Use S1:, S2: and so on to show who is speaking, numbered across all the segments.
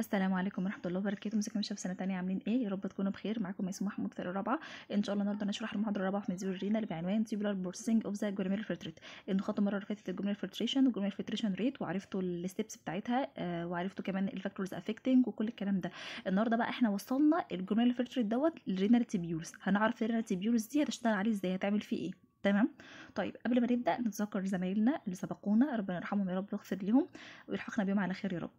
S1: السلام عليكم ورحمه الله وبركاته مساكم شباب سنه تانية عاملين ايه يا رب تكونوا بخير معاكم ميسو محمود في الرابعه ان شاء الله النهارده هنشرح المحاضره الرابعه في زيرو جينا اللي بعنوان تيبولار بورسينج اوف ذا جرامير فلتريت ان خدتوا المره اللي فاتت الجرامير فلتريشن والجرامير فلتريشن ريت وعرفتوا الستبس بتاعتها آه، وعرفتوا كمان الفاكتورز افكتنج وكل الكلام ده النهارده بقى احنا وصلنا الجرامير فلتريت دوت للرينال تيبيولز هنعرف الرينال تيبيولز دي هتشتغل عليه ازاي هتعمل فيه ايه تمام طيب قبل ما نبدا نتذكر زمايلنا اللي سبقونا ربنا يرحمهم يا رب ويغفر لهم ويلحقنا بيهم على خير يا رب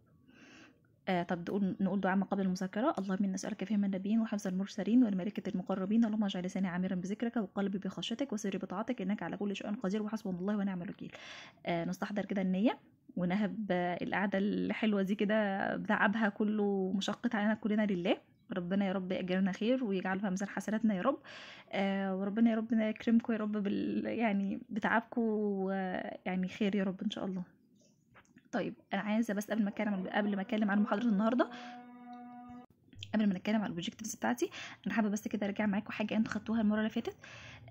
S1: آه طب نقول نقول دعاء ما قبل المذاكرة اللهم نسألك فهم النبيين وحفظ المرسلين والملكة المقربين اللهم اجعل لساني عامرا بذكرك وقلبي بخشيتك وسري بطاعتك إنك على كل شيء قدير وحسبنا الله ونعم الوكيل آه نستحضر كده النية ونهب القعدة الحلوة دي كده بتعبها كله مشقت علينا كلنا لله ربنا يا رب يأجرنا خير ويجعلها ميزان حسناتنا يا رب آه وربنا يا رب يكرمكم يا رب بال يعني بتعبكم يعني خير يا رب إن شاء الله طيب انا عايزه بس قبل ما اتكلم قبل ما اتكلم عن محاضره النهارده قبل ما نتكلم على الاوبجكتيفز بتاعتي انا حابه بس كده ارجع معاكم حاجه انتوا خدتوها المره اللي فاتت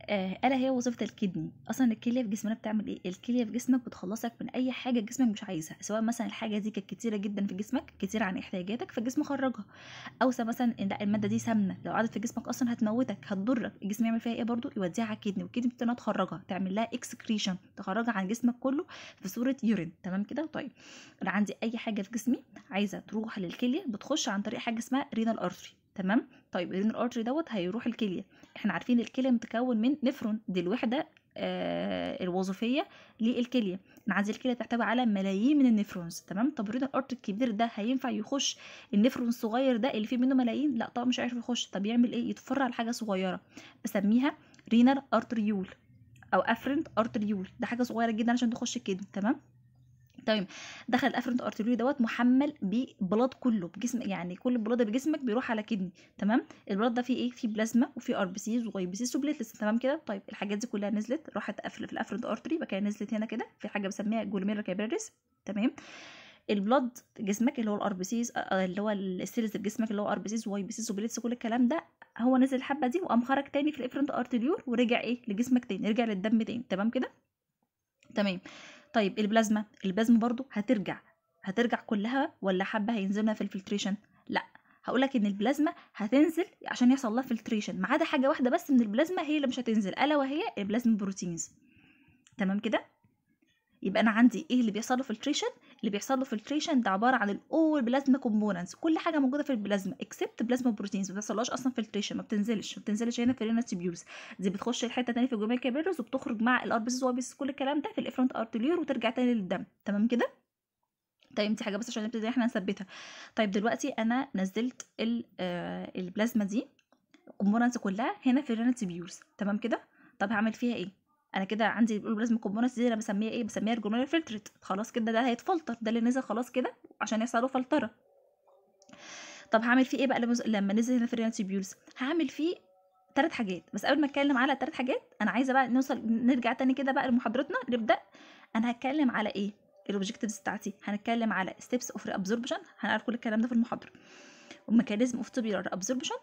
S1: آه الا هي وظيفه الكدني اصلا الكليه في جسمنا بتعمل ايه الكليه في جسمك بتخلصك من اي حاجه جسمك مش عايزها سواء مثلا الحاجه دي كانت كتيره جدا في جسمك كتير عن احتياجاتك فالجسم خرجها او مثلا لا الماده دي سامه لو قعدت في جسمك اصلا هتموتك هتضرك الجسم يعمل فيها ايه برضو يوديها على الكدني والكدني بتنا تخرجها تعمل لها اكسكريشن تخرجها عن جسمك كله في صوره يورين تمام كده طيب انا عندي اي حاجه في جسمي عايزه تروح للكليه بتخش عن طريق حاجه اسمها الرينال ارتري تمام طيب الرينال ارتري دوت هيروح الكليه احنا عارفين الكليه متكون من نفرون دي الوحده آه الوظيفيه للكليه انا عايز الكليه تحتوي على ملايين من النفرونز تمام طب الرينال ارتري الكبير ده هينفع يخش النفرون الصغير ده اللي فيه منه ملايين لا طبعا مش عارف يخش طب يعمل ايه يتفرع لحاجه صغيره بسميها رينال ارتريول او افرنت ارتريول ده حاجه صغيره جدا عشان تخش الكدني تمام طيب دخل الافرنت ارتيريو دوت محمل ببلاد كله بجسم يعني كل البلاد اللي بجسمك بيروح على كدني تمام البلاد ده فيه ايه فيه بلازما وفيه ار بي سيز وواي بي سيز وبليتلس تمام كده طيب الحاجات دي كلها نزلت راحت في الافرنت ارتري بقى نزلت هنا كده في حاجه بسميها جولميرا كابيلاريز تمام البلاد جسمك اللي هو الار بي سيز اللي هو السيلز في جسمك اللي هو ار بي سيز وواي بي سيز وبليتس كل الكلام ده هو نزل الحبه دي وقام خرج تاني في الافرنت ارتيريور ورجع ايه لجسمك تاني رجع للدم تاني تمام كده تمام طيب البلازما البلازما برضو هترجع هترجع كلها ولا حبه هينزلها في الفلتريشن لا هقول لك ان البلازما هتنزل عشان يحصل لها فلتريشن ما عدا حاجه واحده بس من البلازما هي اللي مش هتنزل الا وهي البلازما بروتينز تمام كده يبقى انا عندي ايه اللي بيحصل له فلتريشن اللي بيحصل له فلتريشن ده عباره عن الاول بلازما كومبوننتس كل حاجه موجوده في البلازما اكسبت بلازما بروتينز ما بيحصلهاش اصلا فلتريشن ما بتنزلش ما بتنزلش هنا في الرينال تيبيولز دي بتخش الحته تاني في الجمال كابيلرز وبتخرج مع الار بيسز واي كل الكلام ده في الافرونت ارتيلير وترجع تاني للدم تمام كده طيب دي حاجه بس عشان نبتدي احنا نثبتها طيب دلوقتي انا نزلت آه، البلازما دي كومبوننتس كلها هنا في الرينال تيبيولز تمام كده طب هعمل فيها ايه انا كده عندي بلازما كومبوننتس دي انا بسميها ايه بسميها الجرمونيال فلترت خلاص كده ده هيتفلتر ده اللي نزل خلاص كده عشان يحصل له فلتره طب هعمل فيه ايه بقى لما نزل هنا في الريانسيبيولز هعمل فيه ثلاث حاجات بس قبل ما اتكلم على ثلاث حاجات انا عايزه بقى نوصل نرجع تاني كده بقى لمحاضرتنا نبدا انا هتكلم على ايه الاوبجكتيفز بتاعتي هنتكلم على ستيبس اوف ريابزوربشن هنعرف كل الكلام ده في المحاضره وميكانيزم اوف توبيولار ابزوربشن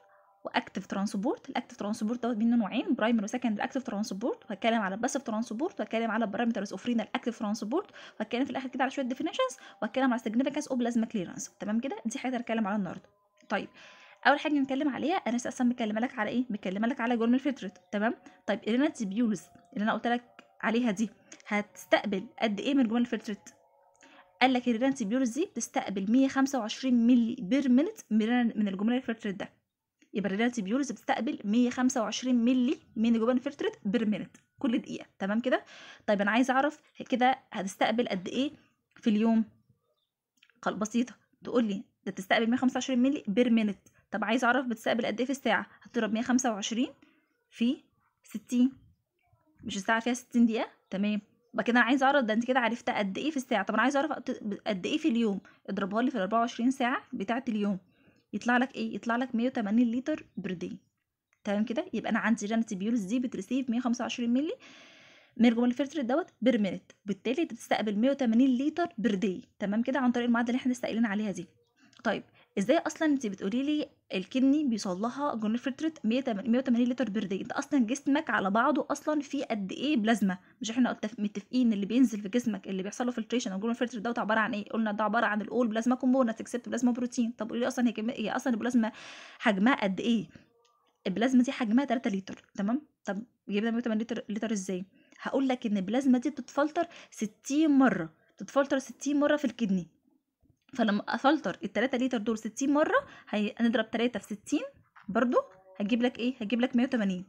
S1: واكتف ترانسبورت الاكتف ترانسبورت دوت منه نوعين برايمر وسكند اكتف ترانسبورت وهتكلم على الباسف ترانسبورت وهتكلم على البارامترز اوف رينال اكتف ترانسبورت وهتكلم في الاخر كده على شويه ديفينيشنز وهتكلم على سيجنيفيكانس او بلازما كليرنس تمام كده دي حاجه هنتكلم عليها النهارده طيب اول حاجه نتكلم عليها انا اساسا مكلمه لك على ايه مكلمه لك على جرم الفلترات تمام طيب الينا تيبيولز اللي انا قلت لك عليها دي هتستقبل قد ايه من جرم الفلترات قال لك الرينان تيبيولز دي بتستقبل 125 ملي بير مينت من الجرم الفلترات ده يبقى الريلاتيف يورز بتستقبل 125 مللي من الجوبان فلترت بير مينت كل دقيقه تمام كده طيب انا عايزه اعرف كده هتستقبل قد ايه في اليوم قال بسيطه تقول لي ده بتستقبل 125 مللي بير مينت طب عايز اعرف بتستقبل قد ايه في الساعه هتضرب 125 في 60 مش الساعه فيها 60 دقيقه تمام يبقى كده انا عايز اعرف ده انت كده عرفتها قد ايه في الساعه طب انا عايز اعرف قد ايه في اليوم اضربها لي في ال 24 ساعه بتاعه اليوم يطلع لك ايه يطلع لك 180 لتر بر دي تمام كده يبقى انا عندي جانت بيولز دي بتريسيف 125 مللي من الجمل الفلتر دوت بير مينت بالتالي بتستقبل 180 لتر بر دي تمام كده عن طريق المعادله اللي احنا استقلنا عليها دي طيب ازاي اصلا انت بتقولي لي الكدني بيوصل لها جونيفرتريت 180 لتر بير دي انت اصلا جسمك على بعضه اصلا فيه قد ايه بلازما مش احنا متفقين اللي بينزل في جسمك اللي بيحصل له فلتريشن او جونيفرتريت دوت عباره عن ايه قلنا ده عباره عن الاول بلازما كومبوننت اكسبت بلازما بروتين طب قولي اصلا هي كم... هي اصلا البلازما حجمها قد ايه البلازما دي حجمها 3 لتر تمام طب جبنا 180 لتر لتر ازاي هقول لك ان البلازما دي بتتفلتر 60 مره بتتفلتر 60 مره في الكدني فلما افلتر التلاتة لتر دول ستين مرة هنضرب تلاتة في ستين برضو هتجيب لك ايه هتجيب لك مية وتمانين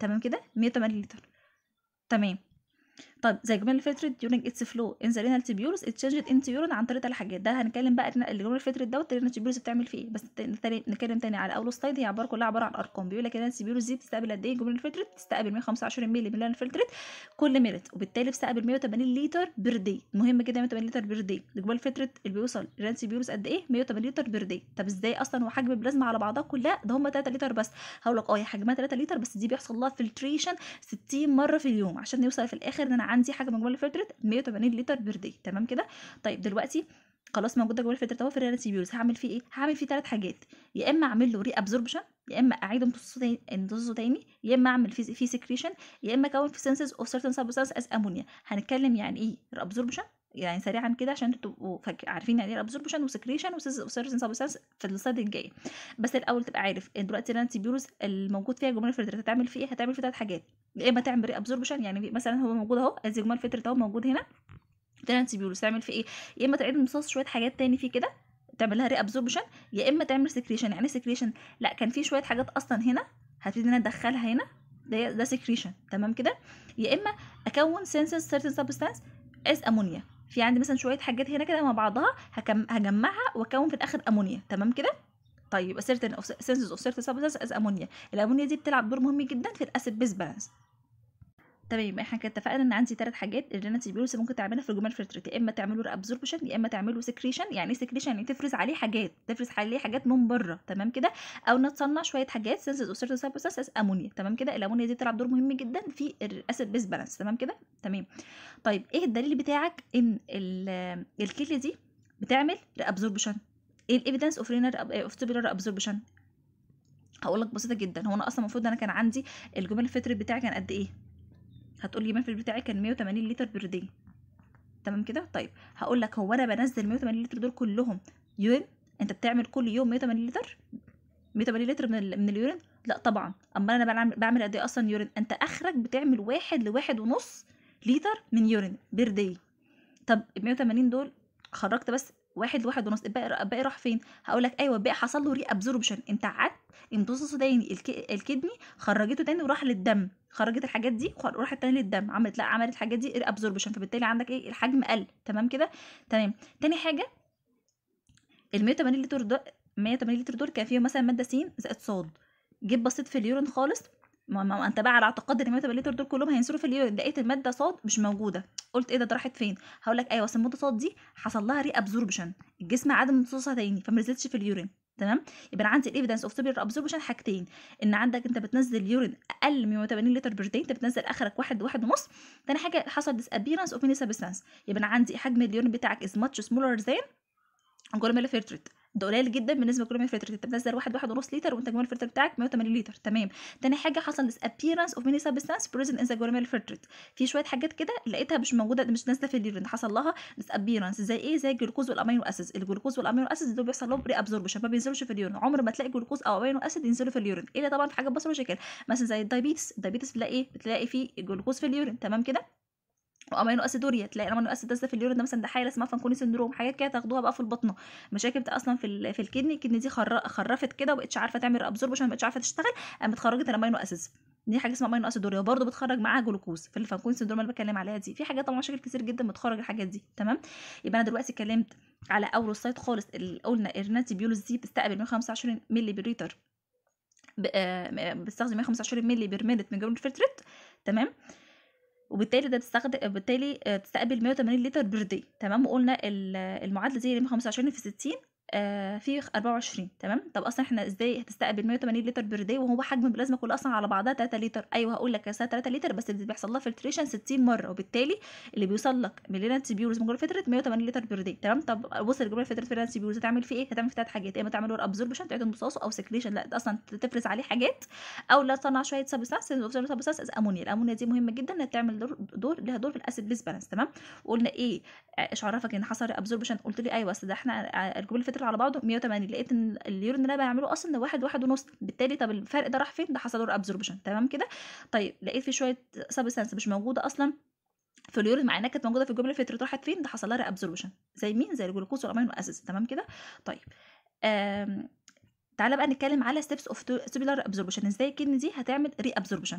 S1: تمام كده مية وتمانين لتر تمام طيب زي جمال الفترة during its flow in the renal tubules it عن طريق الحاجات ده هنتكلم بقى الجمال الفترة دوت الرينال تيبيولوس بتعمل فيه ايه بس نتكلم تاني على اول سلايد هي عباره كلها عباره عن ارقام بيقول لك ان تيبيولوس دي بتستقبل قد ايه جمال الفترة بتستقبل 125 مللي من الفلترد كل مرت وبالتالي بتستقبل 180 لتر بير دي مهم جدا 180 لتر بير دي جمال الفترة اللي بيوصل الرينال تيبيولوس قد ايه 180 لتر بير دي طب ازاي اصلا وحجم البلازما على بعضها كلها ده هم 3 لتر بس هقول لك اه هي حجمها 3 لتر بس دي بيحصل لها فلتريشن 60 مره في اليوم عشان يوصل في الاخر ان انا عندي حجم جوال الفلترات 180 لتر بير تمام كده طيب دلوقتي خلاص موجود جوال الفلترات هو في الريلاتيفيولز هعمل فيه ايه هعمل فيه ثلاث حاجات يا اما اعمل له ري ابزوربشن يا اما اعيد امتصاصه تاني يا اما اعمل فيه فيه سكريشن يا اما اكون في سنسز اوف سيرتن سبستانس از امونيا هنتكلم يعني ايه ري ابزوربشن يعني سريعا كده عشان تبقوا عارفين يعني ايه الابزوربشن وسكريشن وسيرسن سبستانس في السلايد الجاي بس الاول تبقى عارف ان دلوقتي الانتي بيورز الموجود فيها جمال فلتر هتعمل فيه ايه هتعمل فيه ثلاث حاجات يا اما تعمل ري ابزوربشن يعني مثلا هو موجود اهو ادي جمال فلتر اهو موجود هنا الانتي بيورز تعمل فيه ايه يا اما تعيد امتصاص شويه حاجات تاني فيه كده تعمل لها ري ابزوربشن يا اما تعمل سكريشن يعني سكريشن لا كان في شويه حاجات اصلا هنا هبتدي ان انا ادخلها هنا ده ده سكريشن تمام كده يا اما اكون سنسز سيرتن سبستانس از امونيا في عندي مثلا شويه حاجات هنا كده مع بعضها هكم... هجمعها واكون في الاخر امونيا تمام كده طيب سيرتن اوف سينسز اوف سيرتن سبستانس از امونيا الامونيا دي بتلعب دور مهم جدا في الاسيد بيس بالانس تمام احنا كده اتفقنا ان عندي ثلاث حاجات الريناتيبيولوس ممكن تعملها في الجمال فلتر يا اما تعمله رابزوربشن يا اما تعمله سكريشن يعني ايه سكريشن يعني تفرز عليه حاجات تفرز عليه حاجات من بره تمام كده او نتصنع شويه حاجات سنسز او سيرتن امونيا تمام كده الامونيا دي بتلعب دور مهم جدا في الاسيد بيس بالانس تمام كده تمام طيب ايه الدليل بتاعك ان الكليه دي بتعمل رابزوربشن ايه الايفيدنس اوف رينر اوف تبيولار ابزوربشن هقول لك بسيطه جدا هو انا اصلا المفروض انا كان عندي الجمل الفطري بتاعي كان قد ايه هتقولي المنفذ بتاعي كان 180 لتر بير تمام كده طيب هقول لك هو انا بنزل 180 لتر دول كلهم يورين انت بتعمل كل يوم 180 لتر 180 لتر من من اليورين لا طبعا امال انا بعمل بعمل قد ايه اصلا يورين انت اخرج بتعمل واحد لواحد ونص لتر من يورين بير طب ال 180 دول خرجت بس واحد لواحد ونص الباقي الباقي راح فين هقول لك ايوه الباقي حصل له ري ابزوربشن انت قعدت امتصاصه تاني الكدني خرجته تاني وراح للدم خرجت الحاجات دي وراحت تاني للدم عملت لا عملت الحاجات دي ري ابزوربشن فبالتالي عندك ايه الحجم قل تمام كده تمام تاني حاجه ال 180 لتر دول 180 لتر دول كان فيهم مثلا ماده س زائد ص جيت بصيت في اليورين خالص ما, ما انت بقى على اعتقاد ان الميتابليتر دول كلهم هينزلوا في اليورين لقيت الماده صاد مش موجوده قلت ايه ده ده راحت فين هقول لك ايوه اصل الماده صاد دي حصل لها ري ابزوربشن الجسم عدم امتصاصها تاني فما نزلتش في اليورين تمام يبقى انا عندي الايفيدنس اوف سوبر ابزوربشن حاجتين ان عندك انت بتنزل يورين اقل من 180 لتر بير انت بتنزل اخرك واحد واحد ونص تاني حاجه حصل ديس ابيرنس اوف ميني يبقى انا عندي حجم اليورين بتاعك از ماتش سمولر ذان جولوميلا فيرتريت ده قليل جدا بالنسبه لكل 100 فلتر انت بتنزل واحد واحد ونص لتر وانت جوه الفلتر بتاعك 180 لتر تمام تاني حاجه حصل disappearance of many substance present in the grammar filtrate في شويه حاجات كده لقيتها مش موجوده مش نازله في الليفن حصل لها disappearance زي ايه زي الجلوكوز والامينو اسيدز الجلوكوز والامينو اسيدز دول بيحصل لهم ري ابزوربشن ما بينزلوش في اليورين عمر ما تلاقي جلوكوز او امينو اسيد ينزلوا في اليورين الا طبعا في حاجه بسيطه شكل مثلا زي الدايبيتس الدايبيتس بتلاقي ايه بتلاقي فيه الجلوكوز في اليورين تمام كده وامينو اسيدوريا تلاقي الامينو اسيد ده في اليورين ده مثلا ده حاجه اسمها فانكوني سندروم حاجات كده تاخدوها بقى في البطنه مشاكل اصلا في في الكدني الكدني دي خرفت كده ومبقتش عارفه تعمل ابزوربشن مبقتش عارفه تشتغل قامت خرجت الامينو اسيد دي حاجه اسمها امينو اسيدوريا وبرده بتخرج معاها جلوكوز في الفانكوني سندروم اللي بتكلم عليها دي في حاجات طبعا مشاكل كتير جدا بتخرج الحاجات دي تمام يبقى انا دلوقتي اتكلمت على اول سايت خالص اللي قلنا الرناتيبيولوس دي بتستقبل 125 مللي بريتر بستخدم آه، 125 مللي برميت من جبل الفلترات تمام وبالتالي ده بتستخدم بالتالي آه، تستقبل 180 لتر بردي تمام وقلنا المعادله دي هي 25 في 60 آه، في 24 تمام طب اصلا احنا ازاي هتستقبل 180 لتر بير داي وهو حجم البلازما كلها اصلا على بعضها 3 لتر ايوه هقول لك كاسات 3 لتر بس اللي بيحصل لها فلتريشن 60 مره وبالتالي اللي بيوصل لك مليون انتيبيورز من جوه الفتره 180 لتر بير داي تمام طب وصل جوه الفتره فيران انتيبيورز هتعمل فيه ايه هتعمل فيه ثلاث حاجات يا اما تعمل له ابزوربشن تعيد امتصاصه او سكريشن لا اصلا تفرز عليه حاجات او لا تصنع شويه سبستانس سبستانس امونيا الامونيا دي مهمه جدا انها تعمل دور, دور لها دور في الاسيد بيس بالانس تمام وقلنا ايه ايش آه، عرفك ان حصل ابزوربشن قلت لي ايوه بس ده احنا آه، الجبل الفتره متر على بعضه 180 لقيت ان اليورين اللي انا بعمله اصلا ده واحد واحد ونص بالتالي طب الفرق ده راح فين ده حصل له ابزوربشن تمام كده طيب لقيت في شويه سبستانس مش موجوده اصلا في اليورين مع انها كانت موجوده في الجمله اللي راحت فين ده حصل لها ابزوربشن زي مين زي الجلوكوز والامينو اسيدز تمام كده طيب تعالى بقى نتكلم على ستيبس اوف سيلولار ابزوربشن ازاي الكلمه دي هتعمل ري ابزوربشن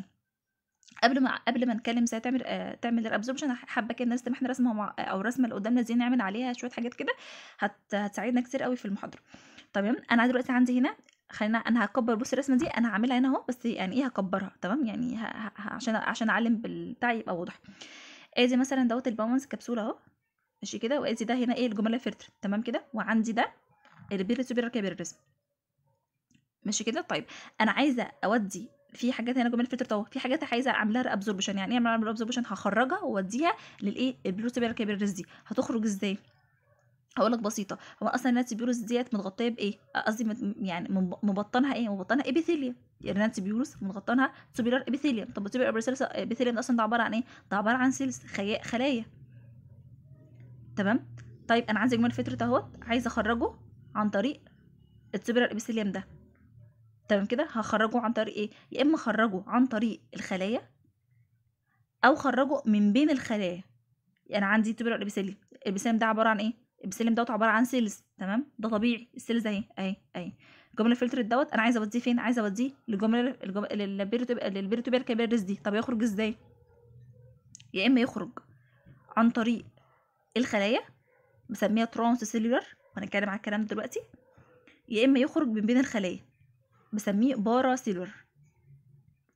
S1: قبل ما قبل ما نتكلم ازاي تعمل آه تعمل الابزوربشن حابه كده الناس تبقى احنا رسمه مع او الرسمه اللي قدامنا ازاي نعمل عليها شويه حاجات كده هت هتساعدنا كتير قوي في المحاضره تمام انا دلوقتي عندي هنا خلينا انا هكبر بص الرسمه دي انا هعملها هنا اهو بس يعني ايه هكبرها تمام يعني ه... ه... عشان عشان اعلم بالبتاع يبقى واضح ادي مثلا دوت الباونس كبسوله اهو ماشي كده وادي ده هنا ايه الجمله فلتر تمام كده وعندي ده البير سوبر كبير الرسم ماشي كده طيب انا عايزه اودي في حاجات هنا جمال فلتر طاوه في حاجات عايزه اعملها ريابزوربشن يعني ايه اعمل ريابزوربشن هخرجها واوديها للايه البروتوبيرال كابيلاريز دي هتخرج ازاي هقول لك بسيطه هو اصلا الناتي بيورس ديت متغطيه بايه قصدي يعني مبطنها ايه مبطنها ابيثيليا يعني الناتي بيورس متغطنها سوبيلار ابيثيليوم طب سوبيلار ابيثيليوم اصلا ده عباره عن ايه ده عباره عن سيلز خلايا تمام طيب انا عندي جمال فتره اهوت عايزه اخرجه عن طريق السوبيلار ابيثيليوم ده تمام كده هخرجه عن طريق ايه يا اما اخرجه عن طريق الخلايا او خرجه من بين الخلايا يعني عندي تبر الابيثيليوم الابيثيليوم ده عباره عن ايه الابيثيليوم دوت عباره عن سيلز تمام ده طبيعي السيلز اهي اهي اهي الجمله الفلتر دوت انا عايزه اوديه فين عايزه اوديه للجمله للبيرتوبير كابيرس دي طب يخرج ازاي يا اما يخرج عن طريق الخلايا بسميها ترانس سيلولر هنتكلم على الكلام دلوقتي يا اما يخرج من بين الخلايا بسميه بارا سيلور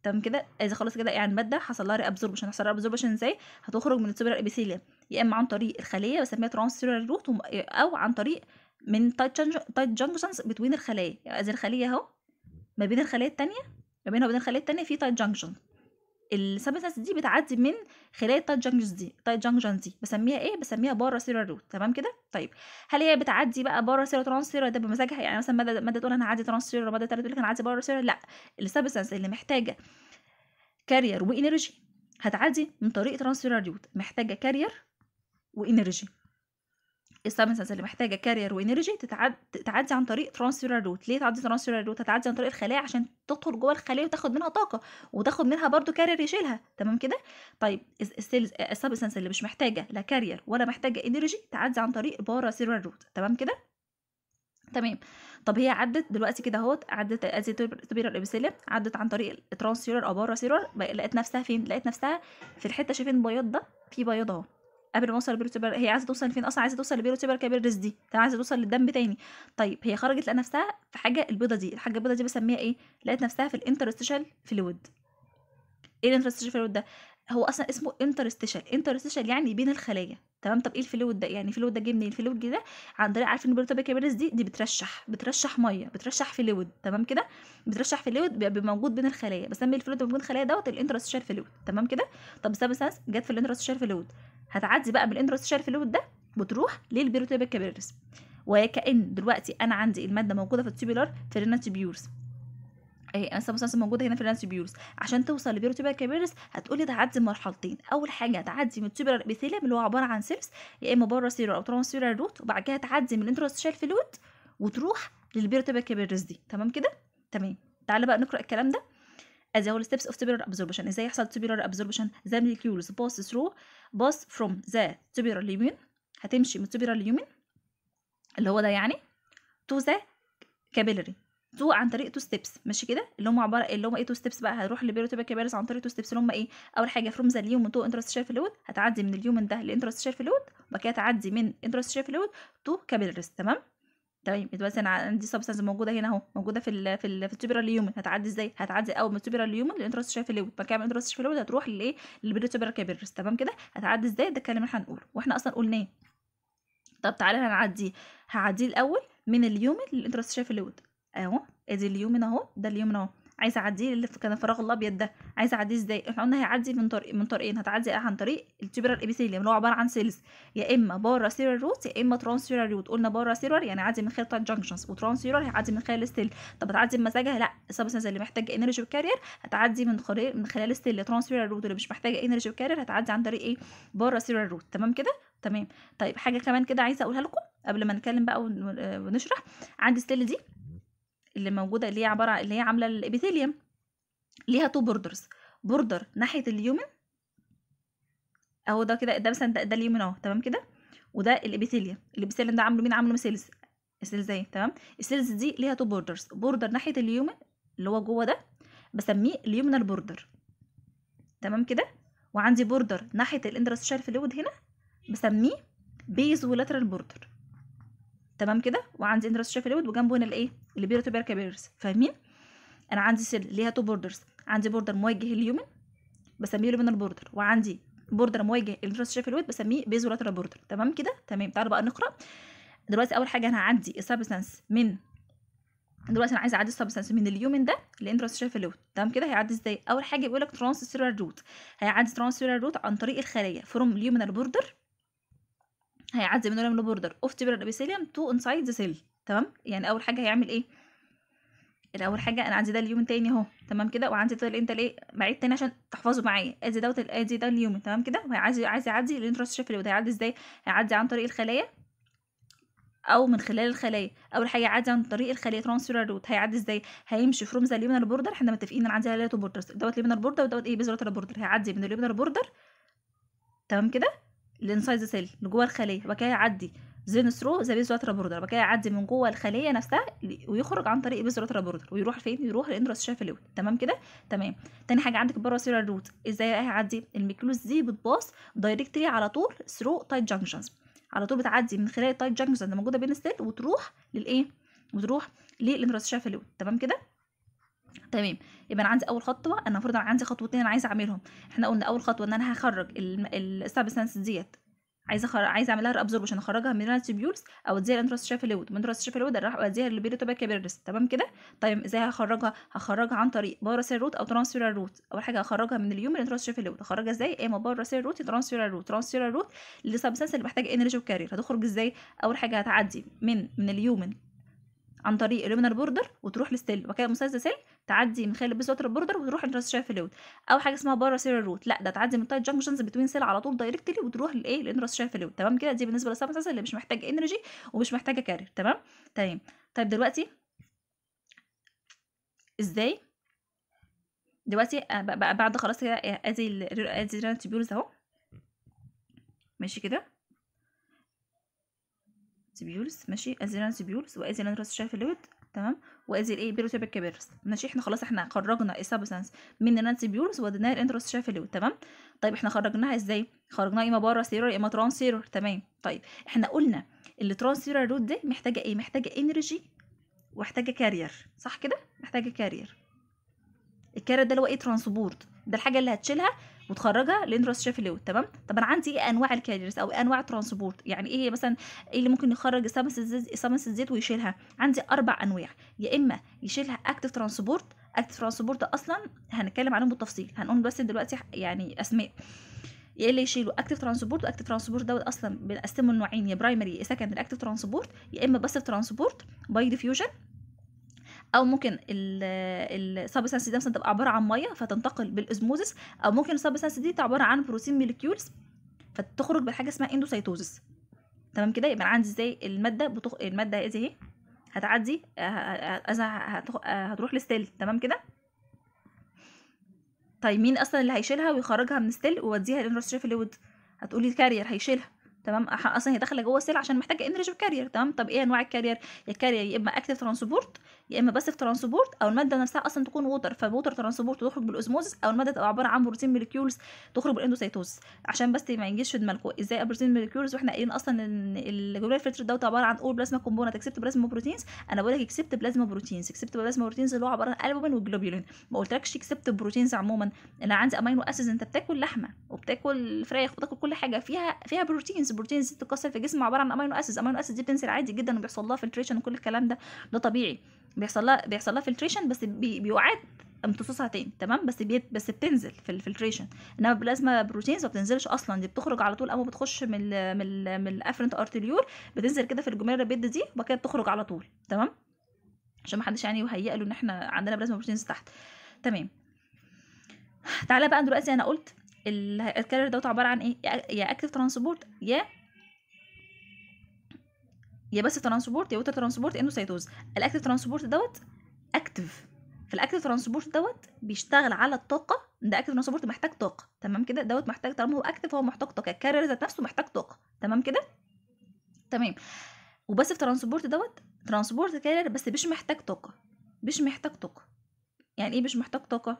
S1: تمام كده اذا خلاص كده يعني الماده حصل لها ريابزوربشن حصل لها ريابزوربشن ازاي هتخرج من السوبر ابيثيليوم يا اما عن طريق الخليه بسميها ترانس ترانسيلر روت او عن طريق من تايت جانكشنز بتوين الخلايا يعني اذا الخليه اهو ما بين الخلايا التانية ما بينها وبين الخلايا التانية في تايت جانكشن السبستانس دي بتعدي من خلال التايت جانجز دي التايت جانكشن دي بسميها ايه بسميها بارا سيرا روت تمام كده طيب هل هي بتعدي بقى بارا سيرا ترانس سيرا ده بمزاجها يعني مثلا ماده ماده تقول انا هعدي ترانس سيرا ماده ثالثه تقول لك انا هعدي بارا سيرا لا السبستانس اللي محتاجه كارير وانرجي هتعدي من طريق ترانس سيرا روت محتاجه كارير وانرجي السبستانس اللي محتاجه كارير وانرجي تتعدي عن طريق ترانسفير روت ليه تعدي ترانسفير روت تتعدي عن طريق الخلايا عشان تدخل جوه الخليه وتاخد منها طاقه وتاخد منها برضو كارير يشيلها تمام كده طيب السيلز السبستانس اللي مش محتاجه لا كارير ولا محتاجه انرجي تعدي عن طريق بارا سيرو روت تمام كده تمام طب هي عدت دلوقتي كده اهوت عدت ازي تبيرال ابيثيليوم عدت عن طريق الترانسيرور او بارا سيرور لقيت نفسها فين لقيت نفسها في الحته شايفين بياض ده في بياض اهو قبل ما اوصل للبيرو تيبر هي عايزه توصل فين اصلا عايزه توصل للبيرو تيبر كابيرز دي طب عايزه توصل للدم تاني طيب هي خرجت لقى نفسها في حاجه البيضه دي الحاجه البيضه دي بسميها ايه لقيت نفسها في الانترستيشال فلويد ايه الانترستيشال فلويد ده هو اصلا اسمه انترستيشال انترستيشال يعني بين الخلايا تمام طب ايه الفلويد ده يعني الفلويد ده جه منين الفلويد ده عن طريق عارفين البروتوبيا كابيلاريز دي دي بترشح بترشح ميه بترشح فلويد تمام كده بترشح فلويد بيبقى موجود بين الخلايا بسمي الفلويد موجود بين الخلايا دوت الانترستيشال فلويد تمام كده طب سبستانس جت في الانترستيشال فلويد هتعدي بقى من الانترستيشال فلويد ده بتروح للبروتوبيا كابيلاريز وكأن دلوقتي انا عندي الماده موجوده في التوبيلار في الرينا تيبيورز ايه مثلا مثلا موجوده هنا فريلانس بيورس عشان توصل لبيرو تيبر كبيرس هتقولي تعدي مرحلتين اول حاجه تعدي من تيبر ابيثيليم اللي هو عباره عن سيلز يا اما بره سيرو او ترانس روت وبعد كده تعدي من الانتروستيشال فلويد وتروح للبيرو تيبر كبيرس دي تمام كده تمام تعالى بقى نقرا الكلام ده as all steps اوف tubular ابزوربشن ازاي يحصل tubular absorption the molecules pass through pass from the tubular lumen هتمشي من tubular lumen اللي هو ده يعني to the capillary تو عن طريق تو ستيبس ماشي كده اللي هم عباره اللي هم ايه تو ستيبس بقى هنروح كبارس عن طريق تو ستيبس اللي هم ايه اول حاجه فروم ذا اليومن تو شير فلويد هتعدي من اليومن ده شير فلويد وبعد كده تعدي من شير فلويد تو كابيلرز تمام تمام دلوقتي انا عندي سبستانس موجوده هنا اهو موجوده في ال في ال في التوبيرال ليومن هتعدي ازاي هتعدي اول من التوبيرال ليومن شير فلويد بعد كده من شير فلويد هتروح لايه للبيرو تبقى كابيلاريز تمام كده هتعدي ازاي ده الكلام اللي احنا هنقوله واحنا اصلا قلناه إيه؟ طب تعالى هنعدي هعديه الاول من اليومن شير فلويد اهو ادي اليمين اهو ده اليمين اهو عايزه اعديه اللي كان الفراغ الابيض ده عايزه اعديه ازاي احنا قلنا هيعدي من طريق من طريقين هتعدي عن طريق التيبرال الابيثيلي اللي هو عباره عن سيلز يا اما بارا سيرال روت يا اما ترانس روت قلنا بارا سيرال يعني عادي من خلال جانكشنز وترانس سيرال هيعدي من خلال ستيل طب هتعدي بمزاجها لا السبستنس اللي محتاجه انرجي وكارير هتعدي من خلال من خلال الستيل ترانس روت اللي مش محتاجه انرجي وكارير هتعدي عن طريق ايه بارا سيرال روت تمام كده تمام طيب حاجه كمان كده عايزه اقولها لكم قبل ما نتكلم بقى ونشرح عندي الستيل دي اللي موجوده اللي هي عباره اللي هي عامله الابيثيليوم ليها تو بوردرز بوردر ناحيه اليومن اهو ده كده ده مثلا ده, ده اليومن اهو تمام كده وده الابيثيليوم الابيثيليوم ده عامله مين عامله سيلز السيلزين تمام السيلز دي ليها تو بوردرز بوردر ناحيه اليومن اللي هو جوه ده بسميه اليومنال بوردر تمام كده وعندي بوردر ناحيه الاندرسوشيال فلويد هنا بسميه بيز ولاترال بوردر تمام كده وعندي اندرس شافلود وجنبه هنا الايه اللي بيرتبر كبيرس فاهمين انا عندي سيل ليها تو بوردرز عندي بوردر موجه لليومن بسميه لومينال بوردر وعندي بوردر موجه للجراس شافلود بسميه بيزولاترا بوردر تمام كده تمام تعالوا بقى نقرا دلوقتي اول حاجه انا هعدي السبستانس من دلوقتي انا عايزه اعدي السبستانس من اليومن ده لاندروس شافلود تمام كده هيعدي ازاي اول حاجه بيقول لك ترانس سيرال روت هيعدي ترانس سيرال روت عن طريق الخليه فروم اليومنال بوردر هيعدي من ولم بوردر اوف تيبرال ابيثيليوم تو انسايد ذا سيل تمام يعني اول حاجه هيعمل ايه الاول يعني حاجه انا عندي ده اليوم تاني اهو تمام كده وعندي ده انت ليه بعيد تاني عشان تحفظه معايا ادي دوت ادي ده اليومن تمام كده وعايز عايز يعدي الانترست شيفلود هيعدي ازاي هيعدي عن طريق الخلايا او من خلال الخلايا اول حاجه عادي عن طريق الخليه ترانسفير روت هيعدي ازاي هيمشي فروم ذا ليمنال بوردر احنا متفقين ان عندي هلاته بوردر دوت ليمنال بوردر ودوت ايه بيزولاتر بوردر هيعدي من الليمنال بوردر تمام كده الانسايز سيل لجوه الخليه وبعد كده يعدي زين ثرو ذا بيزولاترا بوردر وبعد كده يعدي من جوه الخليه نفسها ويخرج عن طريق بيزولاترا بوردر ويروح فين يروح شاف الاول تمام كده تمام تاني حاجه عندك سيرال روت ازاي هيعدي الميكلوز دي بتباص دايركتلي على طول ثرو تايت جانكشنز على طول بتعدي من خلال التايت جانكشنز اللي موجوده بين السيل وتروح للايه وتروح الاول تمام كده تمام يبقى انا عندي اول خطوه انا المفروض عندي خطوتين انا عايزه اعملهم احنا قلنا اول خطوه ان انا هخرج السبستانس ديت عايزه خر... عايزه اعملها ريابزوربشن اخرجها من التبيولز او اديها الود من الانتروسشافيلود راح اديها للبيريتوباكابيرس تمام كده طيب ازاي هخرجها هخرجها عن طريق باراسيل روت او ترانسفيرال روت اول حاجه هخرجها من اليوم الود هخرجها ازاي يا اما باراسيل روت ترانسفيرال روت ترانسفيرال روت للسبستانس اللي محتاجه انرجي وكارير هتخرج ازاي اول حاجه هتعدي من من اليومن عن طريق الليمنر بوردر وتروح للسيل وبعد كده مسدس سيل تعدي من خلال البيس واتر بوردر وتروح للراس شايف لود او حاجه اسمها بارا سيل روت لا ده تعدي من تايت جنكشنز بتوين سيل على طول دايركتلي وتروح لايه للراس شايف لود تمام كده دي بالنسبه للسبستانس اللي مش محتاجه انرجي ومش محتاجه كارير تمام تمام طيب. طيب دلوقتي ازاي دلوقتي آه، بعد خلاص كده آه، ادي ادي الرينتيبيولز اهو ماشي كده سبيولس ماشي ازيلان سبيولس وازيلان راس شايف اللود تمام وازيل ايه بيروتوبيك كبيرس ماشي احنا خلاص احنا خرجنا السبستانس من الانسبيولس وديناها الانتروس شايف اللود تمام طيب احنا خرجناها ازاي خرجناها اما بره سيرور اما ترانس سيرور تمام طيب احنا قلنا اللي ترانس سيرور رود دي محتاجه ايه محتاجه انرجي ومحتاجه كارير صح كده محتاجه كارير الكارير ده اللي هو ايه ترانسبورت ده الحاجه اللي هتشيلها وتخرجها لندرس شافليو تمام طب انا عندي ايه انواع الكاريرز او انواع ترانسبورت يعني ايه مثلا ايه اللي ممكن يخرج سامس الزيت الزيت ويشيلها عندي اربع انواع يا اما يشيلها اكتف ترانسبورت اكتف ترانسبورت اصلا هنتكلم عنهم بالتفصيل هنقول بس دلوقتي يعني اسماء يا اللي يشيلوا اكتف ترانسبورت واكتف ترانسبورت دوت اصلا بنقسمه لنوعين يا برايمري يا سكندري اكتف ترانسبورت يا اما بس ترانسبورت باي ديفيوجن او ممكن السبستانس دي مثلا تبقى عباره عن ميه فتنتقل بالاسموزس او ممكن السبستانس دي عباره عن بروتين موليكيولز فتخرج بحاجه اسمها اندوسيتوزس تمام كده يبقى انا عندي ازاي الماده بتخ... الماده ازاي اهي هتعدي آه، آه، آه، هتروح للستيل تمام كده طيب مين اصلا اللي هيشيلها ويخرجها من ستيل ويوديها للانرستري فلويد هتقولي الكارير هيشيلها تمام اصلا هي داخله جوه السيل عشان محتاجه انرجي كارير تمام طب ايه انواع الكارير الكارير يا اما اكتيف ترانسبورت يا اما بس في ترانسبورت او الماده نفسها اصلا تكون ووتر فالووتر ترانسبورت تخرج بالاوزموزس او الماده تبقى عباره عن بروتين موليكيولز تخرج بالاندوسيتوز عشان بس ما ينجيش في دماغكم ازاي بروتين موليكيولز واحنا قايلين اصلا ان الجلوبال فلتر دوت عباره عن اول بلازما كومبوننت اكسبت بلازما بروتينز انا بقول لك اكسبت بلازما بروتينز اكسبت بلازما بروتينز اللي هو عباره عن البومين والجلوبولين ما قلتلكش اكسبت بروتينز عموما انا عندي امينو اسيدز انت بتاكل لحمه وبتاكل فراخ وبتاكل كل حاجه فيها فيها بروتينز بروتينز بتتكسر في الجسم عباره عن امينو اسيدز امينو اسيدز دي بتنزل عادي جدا وبيحصل لها فلتريشن وكل الكلام ده ده طبيعي بيحصل لها بيحصل لها فلتريشن بس بي... بيعاد امتصاصها تاني تمام بس بي بس بتنزل في الفلتريشن انما البلازما بروتينز ما بتنزلش اصلا دي بتخرج على طول اول ما بتخش من من من الافرنت ارتريول بتنزل كده في الجميرة بيد دي وبعد كده بتخرج على طول تمام عشان ما حدش يعني يهيئ له ان احنا عندنا بلازما بروتينز تحت تمام تعالى بقى دلوقتي انا قلت الكارير دوت عباره عن ايه يا اكتيف ترانسبورت يا يا بس ترانسبورت يا ووتر ترانسبورت انه سيتوز الاكتيف ترانسبورت دوت اكتف فالاكتيف ترانسبورت دوت بيشتغل على الطاقه ده اكتيف ترانسبورت محتاج طاقه تمام كده دوت محتاج طالما هو اكتف هو محتاج طاقه الكارير ذات نفسه محتاج طاقه تمام كده تمام وبس في ترانسبورت دوت ترانسبورت كارير بس مش محتاج طاقه مش محتاج طاقه يعني ايه مش محتاج طاقه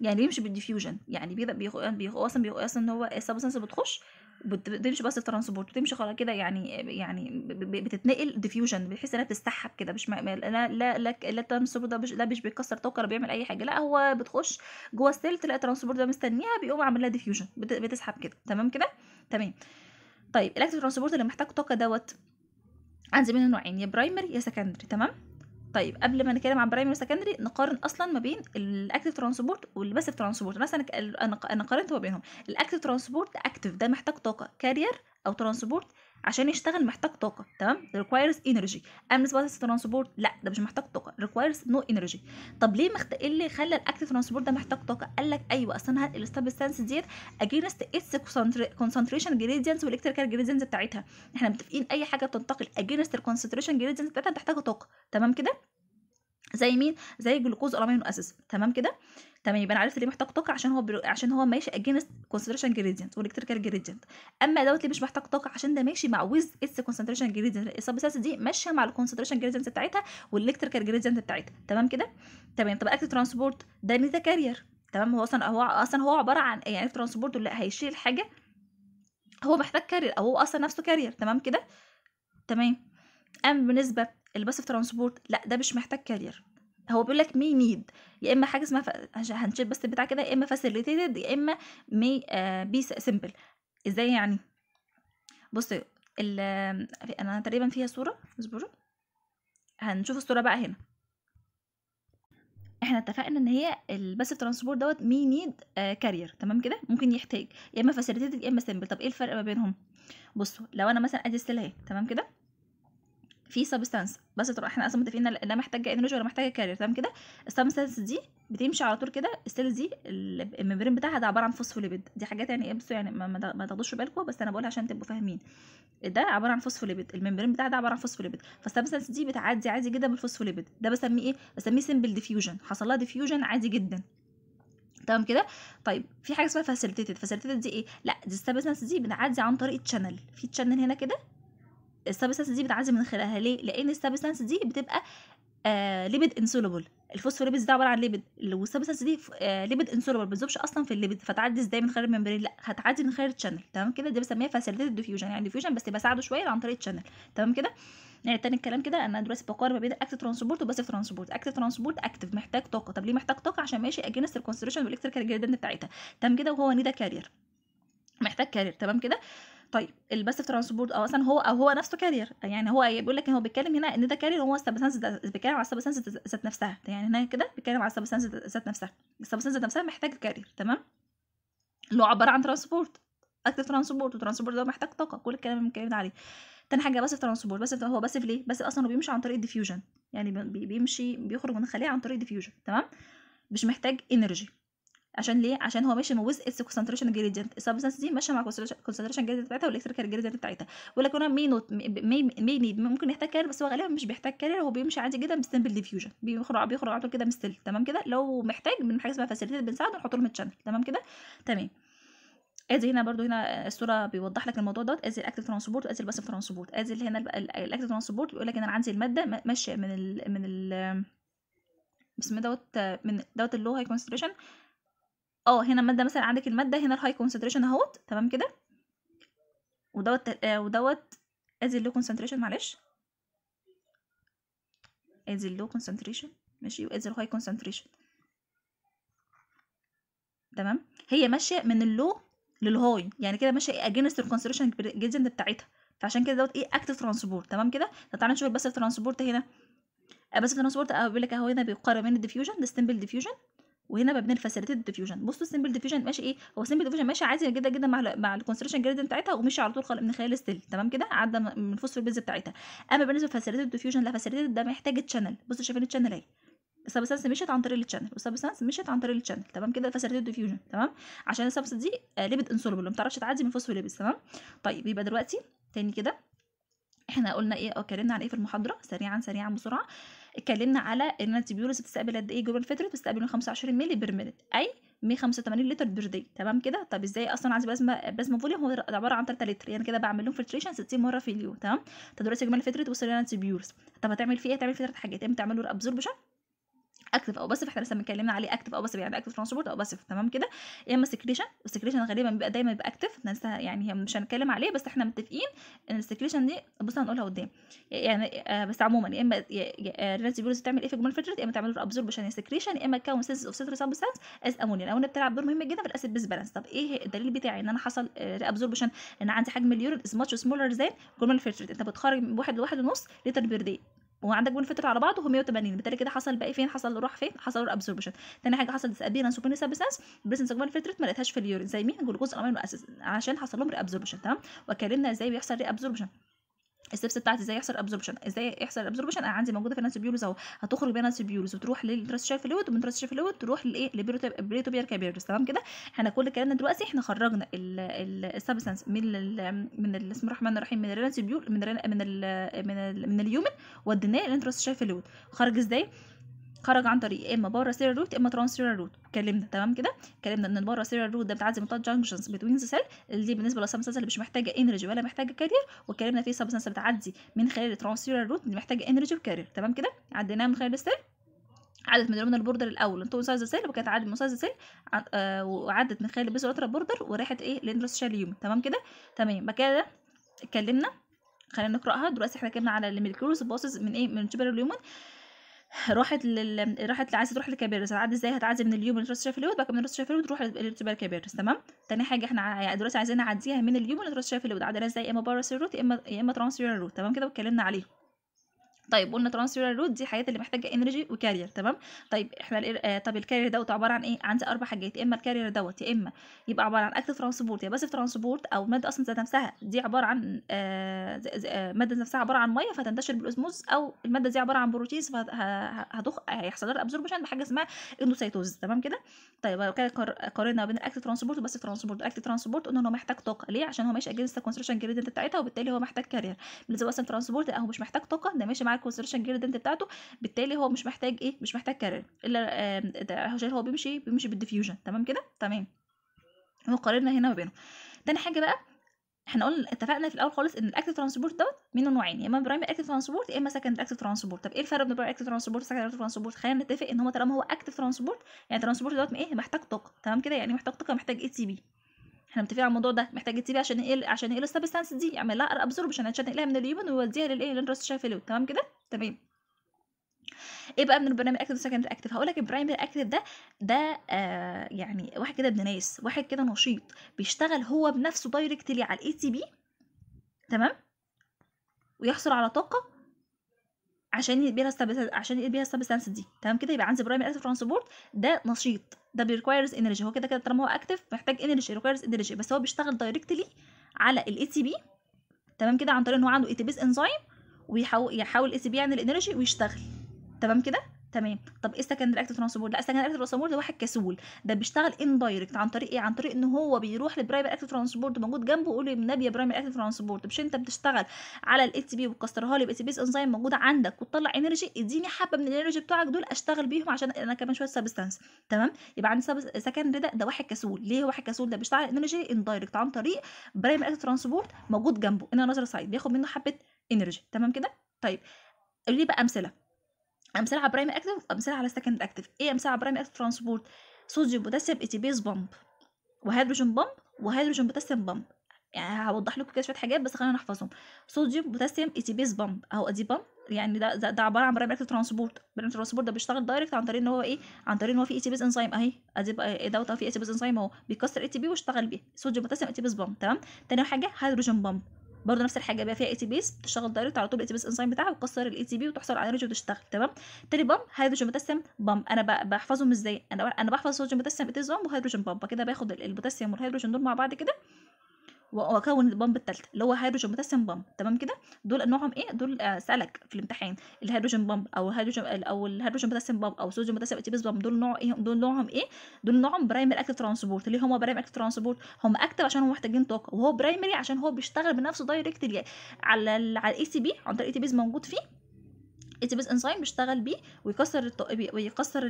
S1: يعني بيمشي بالديفيوجن يعني بيبقى بيخ... يعني بيخ... اصلا بيخ... اصلا ان هو السبستنس بتخش بتمشي بس ترانسبورت بتمشي خلاص كده يعني يعني بتتنقل ديفيوجن بحيث انها بتستحب كده مش لا لا لا, لا الترانسبورت ده مش لا مش بيكسر طاقه ولا بيعمل اي حاجه لا هو بتخش جوه السيل تلاقي الترانسبورت ده مستنيها بيقوم عامل لها ديفيوجن بتسحب كده تمام كده تمام طيب الاكتيف ترانسبورت اللي محتاج طاقه دوت عندي منه نوعين يا برايمري يا سكندري تمام طيب قبل ما نتكلم عن برايمري وسكندري نقارن اصلا ما بين الاكتف ترانسبورت والباسف ترانسبورت مثلا انا قارنت ما بينهم الاكتف ترانسبورت اكتف ده محتاج طاقه كارير او ترانسبورت عشان يشتغل محتاج طاقه تمام requires energy اما بالنسبه ترانسبورت لا ده مش محتاج طاقه requires no energy طب ليه مخت... ايه اللي خلى الاكت ترانسبورت ده محتاج طاقه قال لك ايوه اصل انا هنقل السبستانس ديت اجينست اتس كونسنتريشن جريدينتس والالكتريكال جريدينتس بتاعتها احنا متفقين اي حاجه بتنتقل اجينست الكونسنتريشن جريدينتس بتاعتها بتحتاج طاقه تمام كده زي مين زي الجلوكوز الامينو اسيد تمام كده تمام يبقى انا عرفت ليه محتاج طاقه عشان هو برو... عشان هو ماشي اجينست كونسنتريشن جريدينت والكتريكال جريدينت اما دوت ليه مش محتاج طاقه عشان ده ماشي مع ويز اتس كونسنتريشن جريدينت السبستانس دي ماشيه مع الكونسنتريشن جريدينت بتاعتها والالكتريكال جريدينت بتاعتها تمام كده تمام طب اكتف ترانسبورت ده ميزا كارير تمام هو اصلا هو اصلا هو عباره عن إيه؟ يعني ترانسبورت اللي هيشيل حاجه هو محتاج كارير او هو اصلا نفسه كارير تمام كده تمام اما بالنسبه الباسف ترانسبورت لا ده مش محتاج كارير هو بيقول لك may need يا اما حاجه اسمها هنشيل بس البتاع كده يا اما facilitated يا اما may آه، be simple ازاي يعني بص ال... انا تقريبا فيها صوره اصبروا هنشوف الصوره بقى هنا احنا اتفقنا ان هي الباسيف ترانسبورت دوت مي نيد كارير تمام كده ممكن يحتاج يا اما فاسيليتيتد يا اما سمبل طب ايه الفرق ما بينهم بصوا لو انا مثلا ادي السله اهي تمام كده في سبستانس بس تروح احنا اصلا متفقين ان لا محتاجه انرجي ولا محتاجه كارير تمام كده السبستانس دي بتمشي على طول كده السيلز دي الممبرين بتاعها ده عباره عن فوسفوليبيد دي حاجات يعني ايه يعني ما تاخدوش بالكم بس انا بقولها عشان تبقوا فاهمين ده عباره عن فوسفوليبيد الممبرين بتاعها ده عباره عن فوسفوليبيد فالسبستانس دي بتعدي عادي جدا بالفوسفوليبيد ده بسميه ايه بسميه سمبل ديفيوجن حصل لها ديفيوجن عادي جدا تمام كده طيب في حاجه اسمها فاسيلتيتد فاسيلتيتد دي ايه لا دي السبستانس دي بنعدي عن طريق تشانل في تشانل هنا كده السبستانس دي بتعدي من خلالها ليه لان السبستانس دي بتبقى آه ليبيد انسولبل الفوسفوليبيدز ده عباره عن ليبيد والسبستانس دي آه ليبيد انسولبل ما بتذوبش اصلا في الليبيد فتعدي ازاي من خلال الممبرين لا هتعدي من خلال الشانل تمام كده دي بسميها فاسيليتيد ديفيوجن يعني ديفيوجن بس بساعده شويه عن طريق الشانل تمام كده يعني تاني الكلام كده انا دلوقتي بقارن ما بين الاكتف ترانسبورت وباسيف ترانسبورت اكتف ترانسبورت اكتف محتاج طاقه طب ليه محتاج طاقه عشان ماشي اجينست الكونستريشن والالكتريكال جريدنت بتاعتها تمام كده وهو نيدا كارير محتاج كارير تمام كده طيب الباسف ترانسبورت او اصلا هو او هو نفسه كارير يعني هو بيقول لك هو بيتكلم هنا ان ده كارير هو السبستانس بيتكلم على السبسنس ذات نفسها يعني هنا كده بيتكلم على السبسنس ذات نفسها السبسنس ذات نفسها محتاج كارير تمام اللي هو عباره عن ترانسبورت اكتف ترانسبورت والترانسبورت ده محتاج طاقه كل الكلام اللي بنتكلم عليه تاني حاجه باسف ترانسبورت بس هو باسف ليه بس اصلا هو بيمشي عن طريق الديفيوجن يعني بيمشي بيخرج من الخليه عن طريق الديفيوجن تمام مش محتاج انرجي عشان ليه عشان هو ماشي موز اتس كونسنتريشن جريدينت السبستانس دي ماشيه مع كونسنتريشن جريدينت بتاعتها والالكتريكال جريدينت بتاعتها ولكن مي نوت مي نيد ممكن يحتاج كارير بس هو غالبا مش بيحتاج كارير هو بيمشي عادي جدا بسمبل ديفيوجن بيخرج بيخرج على طول كده مستل تمام كده لو محتاج من حاجه اسمها فاسيليتي بنساعده نحط لهم تشانل تمام كده تمام ادي هنا برضو هنا الصوره بيوضح لك الموضوع دوت ادي الاكتيف ترانسبورت وادي الباسيف ترانسبورت ادي هنا الاكتيف ترانسبورت بيقول لك ان انا عندي الماده ماشيه من ال من ال بسم دوت من دوت اللو هاي كونسنتريشن اه هنا المادة مثلا عندك المادة هنا الهاي كونسنتريشن اهوت تمام كده ودوت آه ودوت ادي اللو كونسنتريشن معلش ادي اللو كونسنتريشن ماشي وادي الهاي كونسنتريشن تمام هي ماشيه من اللو للهاي يعني كده ماشيه اجينست الكونسنتريشن جدا بتاعتها فعشان كده دوت ايه اكتف ترانسبورت تمام كده طب تعالى نشوف الباسيف ترانسبورت هنا الباسيف آه، آه، ترانسبورت بيقول لك اهو هنا بيقارن بين الديفيوجن ده ستيمبل ديفيوجن وهنا بقى بنرفاسيليتيت ديفيوجن بصوا السمبل ديفيوجن ماشي ايه هو السمبل ديفيوجن ماشي عادي جدا جدا مع مع الكونستريشن جريدينت بتاعتها ومشي على طول من خلال الستيل تمام كده عدى من فوسفور بيز بتاعتها اما بالنسبه لفاسيليتيت ديفيوجن لا فاسيليتد ده محتاج تشانل بصوا شايفين التشانل اهي السبستانس مشيت عن طريق التشانل والسبستانس مشيت عن طريق التشانل تمام كده فاسيليتيت ديفيوجن تمام عشان السبستانس دي ليبيد آه، انسولبل ما تعرفش تعدي من فوسفور الفوسفوليبيدز تمام طيب يبقى دلوقتي تاني كده احنا قلنا ايه اتكلمنا عن ايه في المحاضره سريعا سريعا بسرعه اتكلمنا على ان الانتبيولوس بتستقبل قد ايه جرام الفيتروت بتستقبل 25 مللي بير مينت اي 185 لتر بير دي تمام كده طب ازاي اصلا عايز بلازما بلازما فوليوم هو عباره عن 3 لتر يعني كده بعمل لهم فلتريشن 60 مره في اليوم تمام طب دلوقتي جرام جماعه توصل لنا طب هتعمل فيه ايه هتعمل فيه ثلاث حاجات يا اما تعمل له ابزوربشن اكتف او باسف احنا لسه اتكلمنا عليه اكتف او باسف يعني اكتف ترانسبورت او باسف تمام كده يا اما سكريشن والسكريشن غالبا بيبقى دايما بيبقى اكتف لسه يعني مش هنتكلم عليه بس احنا متفقين ان السكريشن دي بص هنقولها قدام يعني آه، بس عموما يا اما فيروس آه، بتعمل ايه في الجمل فلترات يا اما تعمل له ابزوربشن سكريشن يا اما كاون سيلز اوف سيتر سبستانس از امونيا الامونيا بتلعب دور مهم جدا في الاسيد بيس بالانس طب ايه الدليل بتاعي ان انا حصل ابزوربشن آه، ان عندي حجم اليورين از ماتش سمولر ذان جمل فلترات انت بتخرج واحد لواحد ونص لتر بير دي وعندك بون فتره على بعض وهو 180 بالتالي كده حصل بقى إيه؟ فين حصل راح فين حصل له ثاني تاني حاجه حصل اديرنس وبرنس سابسنس بريزنس اوف فلترت ما لقيتهاش في اليورين زي مين الجلوكوز جزء المؤسس عشان حصل لهم ريابسوربشن تمام واتكلمنا ازاي بيحصل ريابسوربشن الستبس بتاعتي ازاي يحصل ابزوربشن ازاي يحصل ابزوربشن انا عندي موجوده في النانسيبيولز اهو هتخرج بيها النانسيبيولز وتروح للتراسشال فلويد ومن تراسشال فلويد تروح لايه لبريتوبير كابيرس تمام كده احنا كل الكلام ده دلوقتي احنا خرجنا السبستنس من ال من بسم الرحمن الرحيم من الرانسيبيول من من من, من اليومن وديناه للتراسشال فلويد خرج ازاي خرج عن طريق اما بره سيرال روت اما ترانس سيرال روت اتكلمنا تمام كده اتكلمنا ان بره سيرال روت ده بتعزم التات جانكشنز بتوين ذا سيل دي بالنسبه للسبستانس اللي مش محتاجه انرجي ولا محتاجه كارير واتكلمنا في سبستانس بتعدي من خلال الترانس سيرال روت اللي محتاجه انرجي وكارير تمام كده عديناها من خلال السيل عدت من ضمن البوردر الاول انتو سايز سيل وكانت عدت من سايز آه، سيل وعدت من خلال البيز بوردر وراحت ايه لندرس شاليوم تمام كده تمام كده اتكلمنا خلينا نقراها دلوقتي احنا اتكلمنا على الميلكيولوس باسز من ايه من تشبر اليومن راحت لل... راحت عايزه تروح لكابيرس هتعدي ازاي هتعدي من اليوم لتروسشافيلود بعد كده من الود تروح لتبقى كابيرس تمام تاني حاجه احنا يعني دلوقتي عايزين نعديها من اليوم لتروسشافيلود عدينا ازاي يا اما روت يا اما يا اما ترانسفير روت تمام كده واتكلمنا عليهم طيب قلنا ترانسفيرال رود دي حاجات اللي محتاجه انرجي وكارير تمام طيب احنا آه، طب الكارير دوت عباره عن ايه عندي اربع حاجات يا اما الكارير دوت يا اما يبقى عباره عن اكتف ترانسبورت يا باسف ترانسبورت او ماده اصلا ذات نفسها دي عباره عن آه, آه، ماده نفسها عباره عن ميه فتنتشر بالاسموز او الماده دي عباره عن بروتيز فهضخ هيحصل لها ابزوربشن بحاجه اسمها اندوسيتوز تمام كده طيب لو كده قارنا بين الاكتف ترانسبورت وبس ترانسبورت الاكتف ترانسبورت قلنا ان هو محتاج طاقه ليه عشان هو ماشي اجينست الكونستراكشن جريدنت بتاعتها وبالتالي هو محتاج كارير بالنسبه لباسيف ترانسبورت هو مش محتاج طاقه ده ماشي مع مع الكونسرشن جيردنت بتاعته بالتالي هو مش محتاج ايه مش محتاج كارير الا هو هو بيمشي بيمشي بالديفيوجن تمام كده تمام وقارنا هنا ما بينهم تاني حاجه بقى احنا قلنا اتفقنا في الاول خالص ان الاكتيف ترانسبورت دوت منه نوعين يا اما برايمري اكتيف ترانسبورت يا اما سكند اكتيف ترانسبورت طب ايه الفرق بين برايمري اكتيف ترانسبورت وسكند اكتيف ترانسبورت خلينا نتفق ان هو طالما هو اكتيف ترانسبورت يعني ترانسبورت دوت ايه محتاج طاقه تمام كده يعني محتاج طاقه محتاج اي تي بي احنا متفقين على الموضوع ده محتاجه تسيبي عشان ايه عشان ايه السبستانس دي يعمل لها ابزوربشن عشان تنقلها من اليومن ويوديها للايه للرسشافيلو تمام كده تمام ايه بقى من البرايمري اكتف والسكندري اكتف هقول لك البرايمري اكتف ده ده آه يعني واحد كده ابن ناس واحد كده نشيط بيشتغل هو بنفسه دايركتلي على الاي تي بي تمام ويحصل على طاقه عشان يقبلها عشان يبيها السبستانس دي تمام كده يبقى عندي برايمري اكتف ترانسبورت ده نشيط ده بيريكوايرز انرجي هو كده كده طالما هو اكتف محتاج انرجي ريكوايرز انرجي بس هو بيشتغل دايركتلي على الاي تي بي تمام كده عن طريق ان هو عنده اي تي بيز ويحاول يحاول الاي تي بي يعني الانرجي ويشتغل تمام كده تمام طب ايه سكندري اكتف ترانسبورت لا سكندري اكتف ترانسبورت ده واحد كسول ده بيشتغل اندايركت عن طريق ايه عن طريق ان هو بيروح للبرايمر اكتف ترانسبورت موجود جنبه يقول له النبي يا برايمر اكتف ترانسبورت مش انت بتشتغل على الاي تي بي وبتكسرها لي بالاي تي انزيم موجوده عندك وتطلع انرجي اديني حبه من الانرجي بتوعك دول اشتغل بيهم عشان انا كمان شويه سبستانس تمام يبقى عندي سكندري ده ده واحد كسول ليه واحد كسول ده بيشتغل انرجي اندايركت عن طريق برايمر اكتف ترانسبورت موجود جنبه ان نظر سايد بياخد منه حبه انرجي تمام كده طيب قولي بقى امثله امثال على برايم اكتف امثال على سكند اكتف ايه امثال على برايم اكتف ترانسبورت صوديوم بوتاسيوم اي تي بيز بامب وهيدروجين بامب وهيدروجين بوتاسيوم بامب يعني هوضح لكم كده شويه حاجات بس خلينا نحفظهم صوديوم بوتاسيوم اي تي بيز بامب اهو ادي بامب يعني ده ده, ده عباره عن برايم اكتف ترانسبورت برايمري ترانسبورت ده بيشتغل دايركت عن طريق ان هو ايه عن طريق ان هو في اي تي بيز انزيم اهي ادي بقى ايه دوت اهو في اي تي بيز انزيم اهو بيكسر اي تي بي واشتغل بيه صوديوم بوتاسيوم اي تي بيز بامب تمام تاني حاجه هيدروجين بامب برضه نفس الحاجه بقى فيها اي تي بيس بتشتغل دايركت على طول الاي تي بيس انزيم بتاعها بتكسر الاي تي بي وتحصل على انرجي وتشتغل تمام تاني بام هيدروجين بوتاسيوم بام انا بحفظهم ازاي انا انا بحفظ هيدروجين بوتاسيوم ايتيزوم وهيدروجين بام كده باخد البوتاسيوم والهيدروجين دول مع بعض كده واكون البامب الثالثه اللي هو هيدروجين بوتاسيوم بامب تمام كده دول نوعهم ايه دول آه، سالك في الامتحان الهيدروجين بامب او الهيدروجين او الهيدروجين بوتاسيوم بامب او صوديوم بوتاسيوم اتيبس بامب دول نوع ايه دول نوعهم ايه دول نوعهم برايمري اكتيف ترانسبورت اللي هم برايمري اكتيف ترانسبورت هم اكتف عشان هم محتاجين طاقه وهو برايمري عشان هو بيشتغل بنفسه دايركت على على الاي سي بي عن طريق اي تي بيز موجود فيه الاي تي بيز انزيم بيشتغل بيه ويكسر ويكسر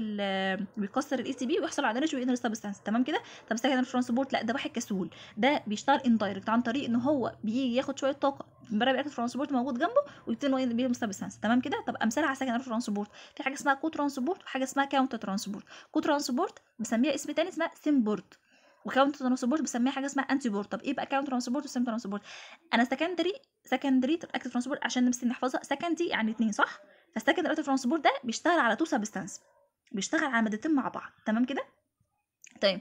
S1: ويكسر الاي تي بي ويحصل على انرجي وينر سبستانس تمام كده طب ساكن ترانسبورت لا ده واحد كسول ده بيشتغل اندايركت عن طريق ان هو بيجي ياخد شويه طاقه امبارح بيعمل ترانسبورت موجود جنبه ويبتدي بيه سبستانس تمام كده طب امثله على ساكن ترانسبورت في حاجه اسمها كو ترانسبورت وحاجه اسمها كاونتر ترانسبورت كو ترانسبورت بسميها اسم تاني اسمها سيمبورت وكاونت ترانسبورت بسميها حاجه اسمها انتي بورت طب ايه بقى كاونت ترانسبورت وسيم ترانسبورت انا سكندري سكندري طب اكتف ترانسبورت عشان نفسي نحفظها سكندي يعني اتنين صح فالسكندري اوتو ترانسبورت ده بيشتغل على تو سبستانس بيشتغل على مادتين مع بعض تمام كده طيب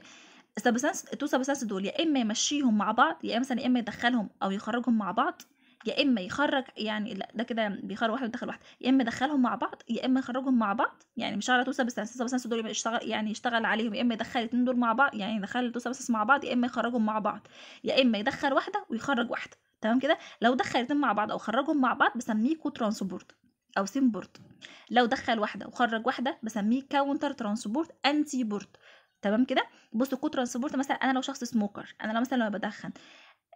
S1: السبستانس التو سبستانس دول يا اما يمشيهم مع بعض يا اما مثلا يا اما يدخلهم او يخرجهم مع بعض يا اما يخرج يعني لا ده كده بيخرج واحد ويدخل واحد يا اما يدخلهم مع بعض يا اما يخرجهم مع بعض يعني مش على تو سبستانس سبستانس دول يشتغل يعني يشتغل عليهم يا اما يدخل الاتنين دول مع بعض يعني يدخل التو سبستانس مع بعض يا اما يخرجهم مع بعض يا اما يدخل واحده ويخرج واحده تمام كده لو دخل الاتنين مع بعض او خرجهم مع بعض بسميه ترانسبورت او سين بورد لو دخل واحده وخرج واحده بسميه كاونتر ترانسبورت انتي بورت تمام كده بصوا كو ترانسبورت مثلا انا لو شخص سموكر انا لو مثلا لما بدخن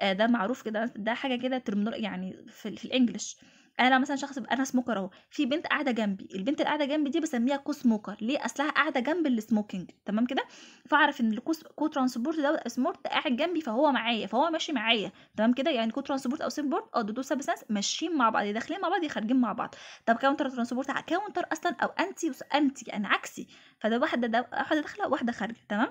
S1: آه، ده معروف كده ده حاجه كده يعني في, في الانجليش انا مثلا شخص انا سموكر اهو في بنت قاعده جنبي البنت اللي قاعده جنبي دي بسميها كو سموكر ليه اصلها قاعده جنب السموكينج تمام كده فاعرف ان الكو كو ترانسبورت ده سمورت قاعد جنبي فهو معايا فهو ماشي معايا تمام كده يعني كو ترانسبورت او سمبورت اه دول سبسنس ماشيين مع بعض داخلين مع بعض خارجين مع بعض طب كاونتر ترانسبورت كاونتر اصلا او انتي انتي يعني عكسي فده واحده ده واحده داخله واحده خارجه تمام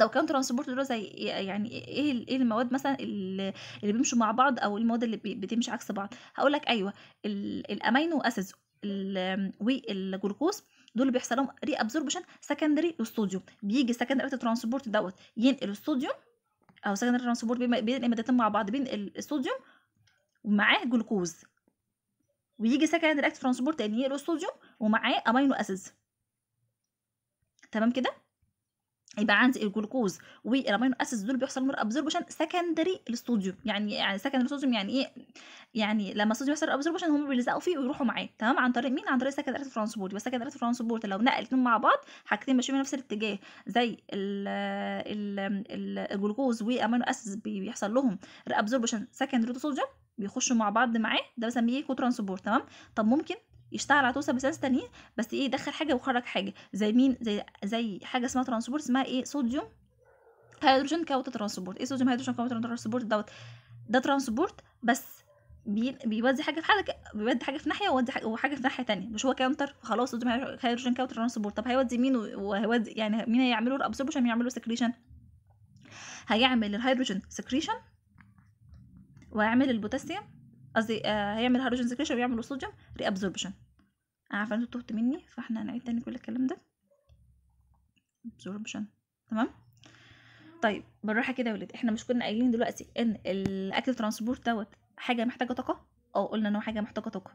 S1: لو كان ترانسبورت اللي هو زي إيه، يعني ايه ايه, إيه المواد مثلا اللي بيمشوا مع بعض او المواد اللي بتمشي عكس بعض هقول لك ايوه الامينو اسيدز والجلوكوز دول بيحصل لهم ري ابزوربشن سكندري للصوديوم بيجي سكندري ترانسبورت دوت ينقل الصوديوم او سكندري ترانسبورت بينقل المادتين مع بعض بينقل الصوديوم ومعاه جلوكوز ويجي سكندري ترانسبورت تاني ينقل الصوديوم ومعاه امينو اسيدز تمام كده يبقى عندي الجلوكوز والامينو اسيدز دول بيحصل لهم ابزوربشن سكندري للصوديوم يعني يعني سكندري للصوديوم يعني ايه يعني لما الصوديوم يحصل ابزوربشن هم بيلزقوا فيه ويروحوا معاه تمام عن طريق مين عن طريق سكندري ترانسبورت يبقى سكندري ترانسبورت لو نقل الاثنين مع بعض حاجتين ماشيين في نفس الاتجاه زي ال ال الجلوكوز والامينو اسيدز بيحصل لهم ابزوربشن سكندري للصوديوم بيخشوا مع بعض معاه ده بسميه كوترانسبورت تمام طب ممكن يشتغل على توصل بثلاث تانية بس ايه يدخل حاجه ويخرج حاجه زي مين زي زي حاجه اسمها ترانسبورت اسمها ايه صوديوم هيدروجين كاوتا ترانسبورت ايه صوديوم هيدروجين كاوتا ترانسبورت دوت ده ترانسبورت بس بيودي حاجه في حاجه بيودي حاجه في ناحيه ويودي حاجه وحاجه في ناحيه تانية مش هو كاونتر خلاص صوديوم هيدروجين كاونتر ترانسبورت طب هيودي مين وهيودي يعني مين هيعملوا له يعملوا مين سكريشن هيعمل الهيدروجين سكريشن وهيعمل البوتاسيوم قصدي آه، هيعمل هيدروجين سكريشن ويعمل صوديوم ابزوربشن انا عارفه انتوا تهت مني فاحنا هنعيد تاني كل الكلام ده ابزوربشن تمام طيب بالراحه كده يا ولاد احنا مش كنا قايلين دلوقتي ان الاكل ترانسبورت دوت حاجه محتاجه طاقه اه قلنا ان هو حاجه محتاجه طاقه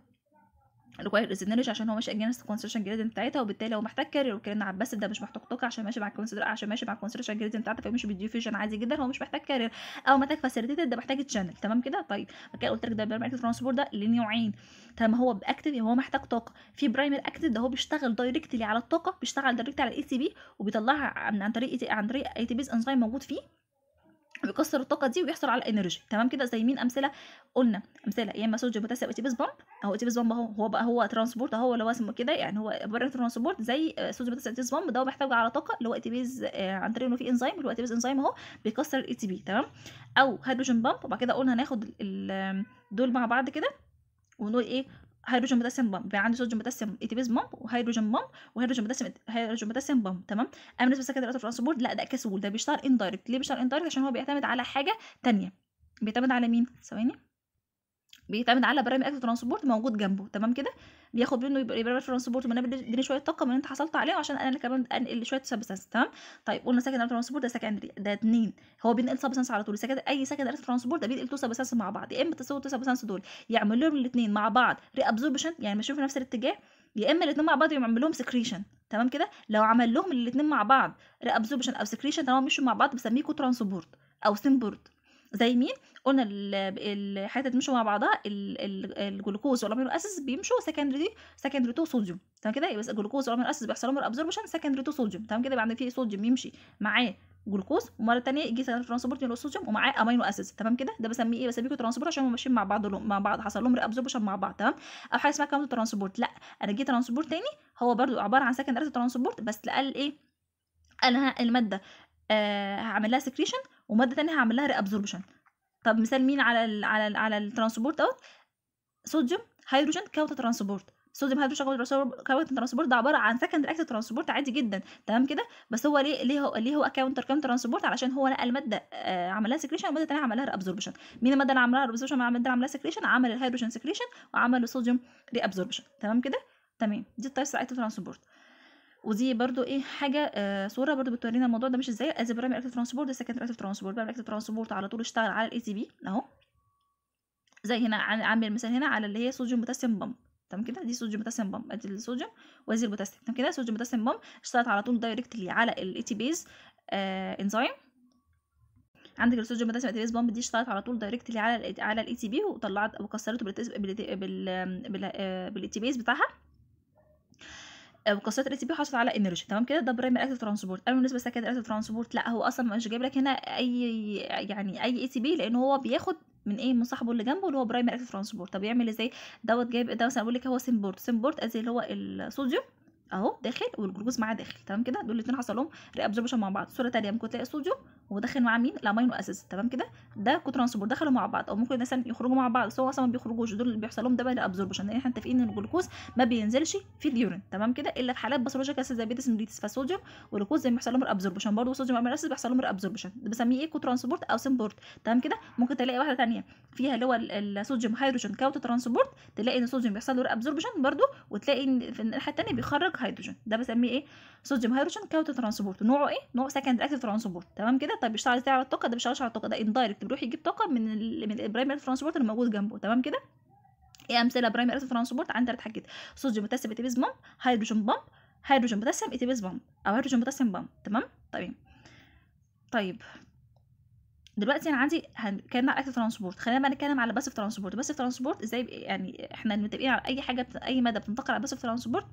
S1: ريكواير از عشان هو ماشي اجينست الكونستراكشن جريدنت بتاعتها وبالتالي هو محتاج كارير وكان عباس ده مش محتاج طاقه عشان ماشي مع الكونستراكشن عشان ماشي مع الكونستراكشن جريدنت بتاعتها فماشي بالديفيوجن عادي جدا هو مش محتاج كارير او محتاج فاسيليتيتد ده محتاج تشانل تمام كده طيب فكان قلت لك ده برايمري ترانسبورت ده لنوعين تمام هو باكتف هو محتاج طاقه في برايمري اكتف ده هو بيشتغل دايركتلي على الطاقه بيشتغل دايركتلي على الاي تي بي وبيطلعها عن طريق عن طريق اي تي بيز انزيم موجود فيه بيكسر الطاقه دي وبيحصل على انرجي تمام كده زي مين امثله قلنا امثله يا اما صوديوم بوتاسيوم اتيبس بامب اهو اتيبس بامب اهو هو بقى هو ترانسبورت اهو اللي هو اسمه كده يعني هو عباره ترانسبورت زي صوديوم بوتاسيوم اتيبس بامب ده محتاج على طاقه اللي هو اتيبيز آه، عن طريق انه في انزيم اللي هو اتيبيز انزيم اهو بيكسر الاي تي بي تمام او هيدروجين بامب وبعد كده قلنا هناخد دول مع بعض كده ونقول ايه هيدروجين بوتاسيوم بامب بيبقى عندي صوديوم بوتاسيوم اي تي بامب وهيدروجين بامب وهيدروجين بوتاسيوم هيدروجين بوتاسيوم بامب تمام اما بالنسبه لسكند الاتر ترانسبورت لا ده كسول ده بيشتغل اندايركت ليه بيشتغل اندايركت عشان هو بيعتمد على حاجه ثانيه بيعتمد على مين ثواني بيتعمل على برامج اكل ترانسبورت موجود جنبه تمام كده بياخد منه يبقى برامج ترانسبورت من اديني شويه طاقه من انت حصلت عليه عشان انا كمان انقل شويه سبستانس تمام طيب قلنا سكند ترانسبورت ده سكندري ده اتنين هو بينقل سبستانس على طول سكند اي سكند ترانسبورت ده بينقل تو سبستانس مع بعض يا اما تساوي تو سبستانس دول يعمل لهم الاثنين مع بعض ري ابزوربشن يعني ماشيين في نفس الاتجاه يا اما الاثنين مع بعض يعمل لهم سكريشن تمام كده لو عمل لهم الاثنين مع بعض ري ابزوربشن او سكريشن تمام مشوا مع بعض بسميه ترانسبورت او سيمبورت زي مين قلنا الحاجات تمشوا مع بعضها الجلوكوز والامينو اسيدز بيمشوا سكندري سكندري تو صوديوم تمام كده يبقى الجلوكوز والامينو اسيدز بيحصل لهم الابزوربشن سكندري تو صوديوم تمام كده يبقى عندنا في صوديوم يمشي معاه جلوكوز ومره ثانيه يجي ترانسبورت ينقل صوديوم ومعاه امينو اسيدز تمام كده ده بسميه ايه بسميه ترانسبورت عشان هم ماشيين مع بعض مع بعض حصل لهم ريابزوربشن مع بعض تمام او حاجه اسمها كاونتر ترانسبورت لا انا جيت ترانسبورت تاني هو برده عباره عن سكندري ترانسبورت بس إيه؟ قال ايه انا الماده آه، هعمل لها سكريشن وماده تانية هعمل لها ريابزوربشن طب مثال مين على الـ على الـ على الترانسبورت اهوت صوديوم هيدروجين كاوتا ترانسبورت صوديوم هيدروجين كاوتن ترانسبورت ده عباره عن سكند اكتف ترانسبورت عادي جدا تمام كده بس هو ليه ليه هو ليه هو كاونتر كاونتر ترانسبورت علشان هو نقل ماده آه عملها سكريشن وماده ثانيه عملها ريابزوربشن مين الماده اللي عملها ريابزوربشن مع الماده اللي عملها سكريشن عمل الهيدروجين سكريشن وعمل الصوديوم ريابزوربشن تمام كده تمام دي التايب بتاعت الترانسبورت ودي برضو ايه حاجه آه صوره برضو بتورينا الموضوع ده مش ازاي از برايمري اكتيف ترانسبورت ده سكند اكتيف ترانسبورت بقى الاكتيف ترانسبورت على طول اشتغل على الاي تي بي اهو زي هنا عامل مثال هنا على اللي هي صوديوم بوتاسيوم بامب تمام كده دي صوديوم بوتاسيوم بامب ادي الصوديوم وادي البوتاسيوم تمام كده صوديوم بوتاسيوم بامب اشتغلت على طول دايركتلي على الاي تي بيز آه انزيم عندك الصوديوم بوتاسيوم اتيليز بامب دي اشتغلت على طول دايركتلي على ال على الاي تي بي وطلعت وكسرته بالاي تي بيز بتاعها قصه التي بي حصلت على انرجي تمام كده ده برايمري اكتف ترانسبورت اما بالنسبه لسكند اكتف ترانسبورت لا هو اصلا مش جايب لك هنا اي يعني اي اي تي بي لان هو بياخد من ايه من صاحبه اللي جنبه اللي هو برايمري اكتف ترانسبورت طب يعمل ازاي دوت جايب ده مثلا اقول لك هو سيمبورت سيمبورت ازي اللي هو الصوديوم اهو داخل والجلوكوز معاه داخل تمام كده دول الاثنين حصل لهم ري ابزوربشن مع بعض صوره ثانيه ممكن تلاقي الصوديوم وداخل مع مين الامينو اسيدز تمام كده ده كوترانسبورت دخلوا مع بعض او ممكن مثلا يخرجوا مع بعض بس هو اصلا ما بيخرجوش دول اللي بيحصل لهم ده بقى الابزوربشن لان احنا متفقين ان الجلوكوز ما بينزلش في اليورين تمام كده الا في حالات باثولوجيك اسيد زي بيتس ميليتس فالصوديوم والجلوكوز زي ما بيحصل لهم الابزوربشن برضه الصوديوم امينو اسيد بيحصل لهم الابزوربشن بسميه ايه كوترانسبورت او سمبورت تمام كده ممكن تلاقي واحده ثانيه فيها اللي هو الصوديوم هيدروجين كوترانسبورت تلاقي ان الصوديوم بيحصل له ابزوربشن برضه وتلاقي ان في الناحيه الثانيه بيخرج هيدروجين ده بسميه ايه صوديوم هيدروجين كاوت ترانسبورت نوعه ايه نوع سكند اكتيف ترانسبورت تمام كده طب بيشتغل ازاي على الطاقه ده بيشتغلش على الطاقه ده اندايركت بيروح يجيب طاقه من الـ من البرايمري ترانسبورت اللي موجود جنبه تمام كده ايه امثله برايمري ترانسبورت عندنا حاجات صوديوم بوتاسيوم اتيبيز بامب هيدروجين بامب هيدروجين بوتاسيوم اتيبيز بامب او هيدروجين بوتاسيوم بامب تمام طيب طيب دلوقتي انا عندي هنتكلم على اكتيف ترانسبورت خلينا بقى نتكلم على باسف ترانسبورت باسف ترانسبورت ازاي يعني احنا متفقين على اي حاجه اي ماده بتنتقل على باسيف ترانسبورت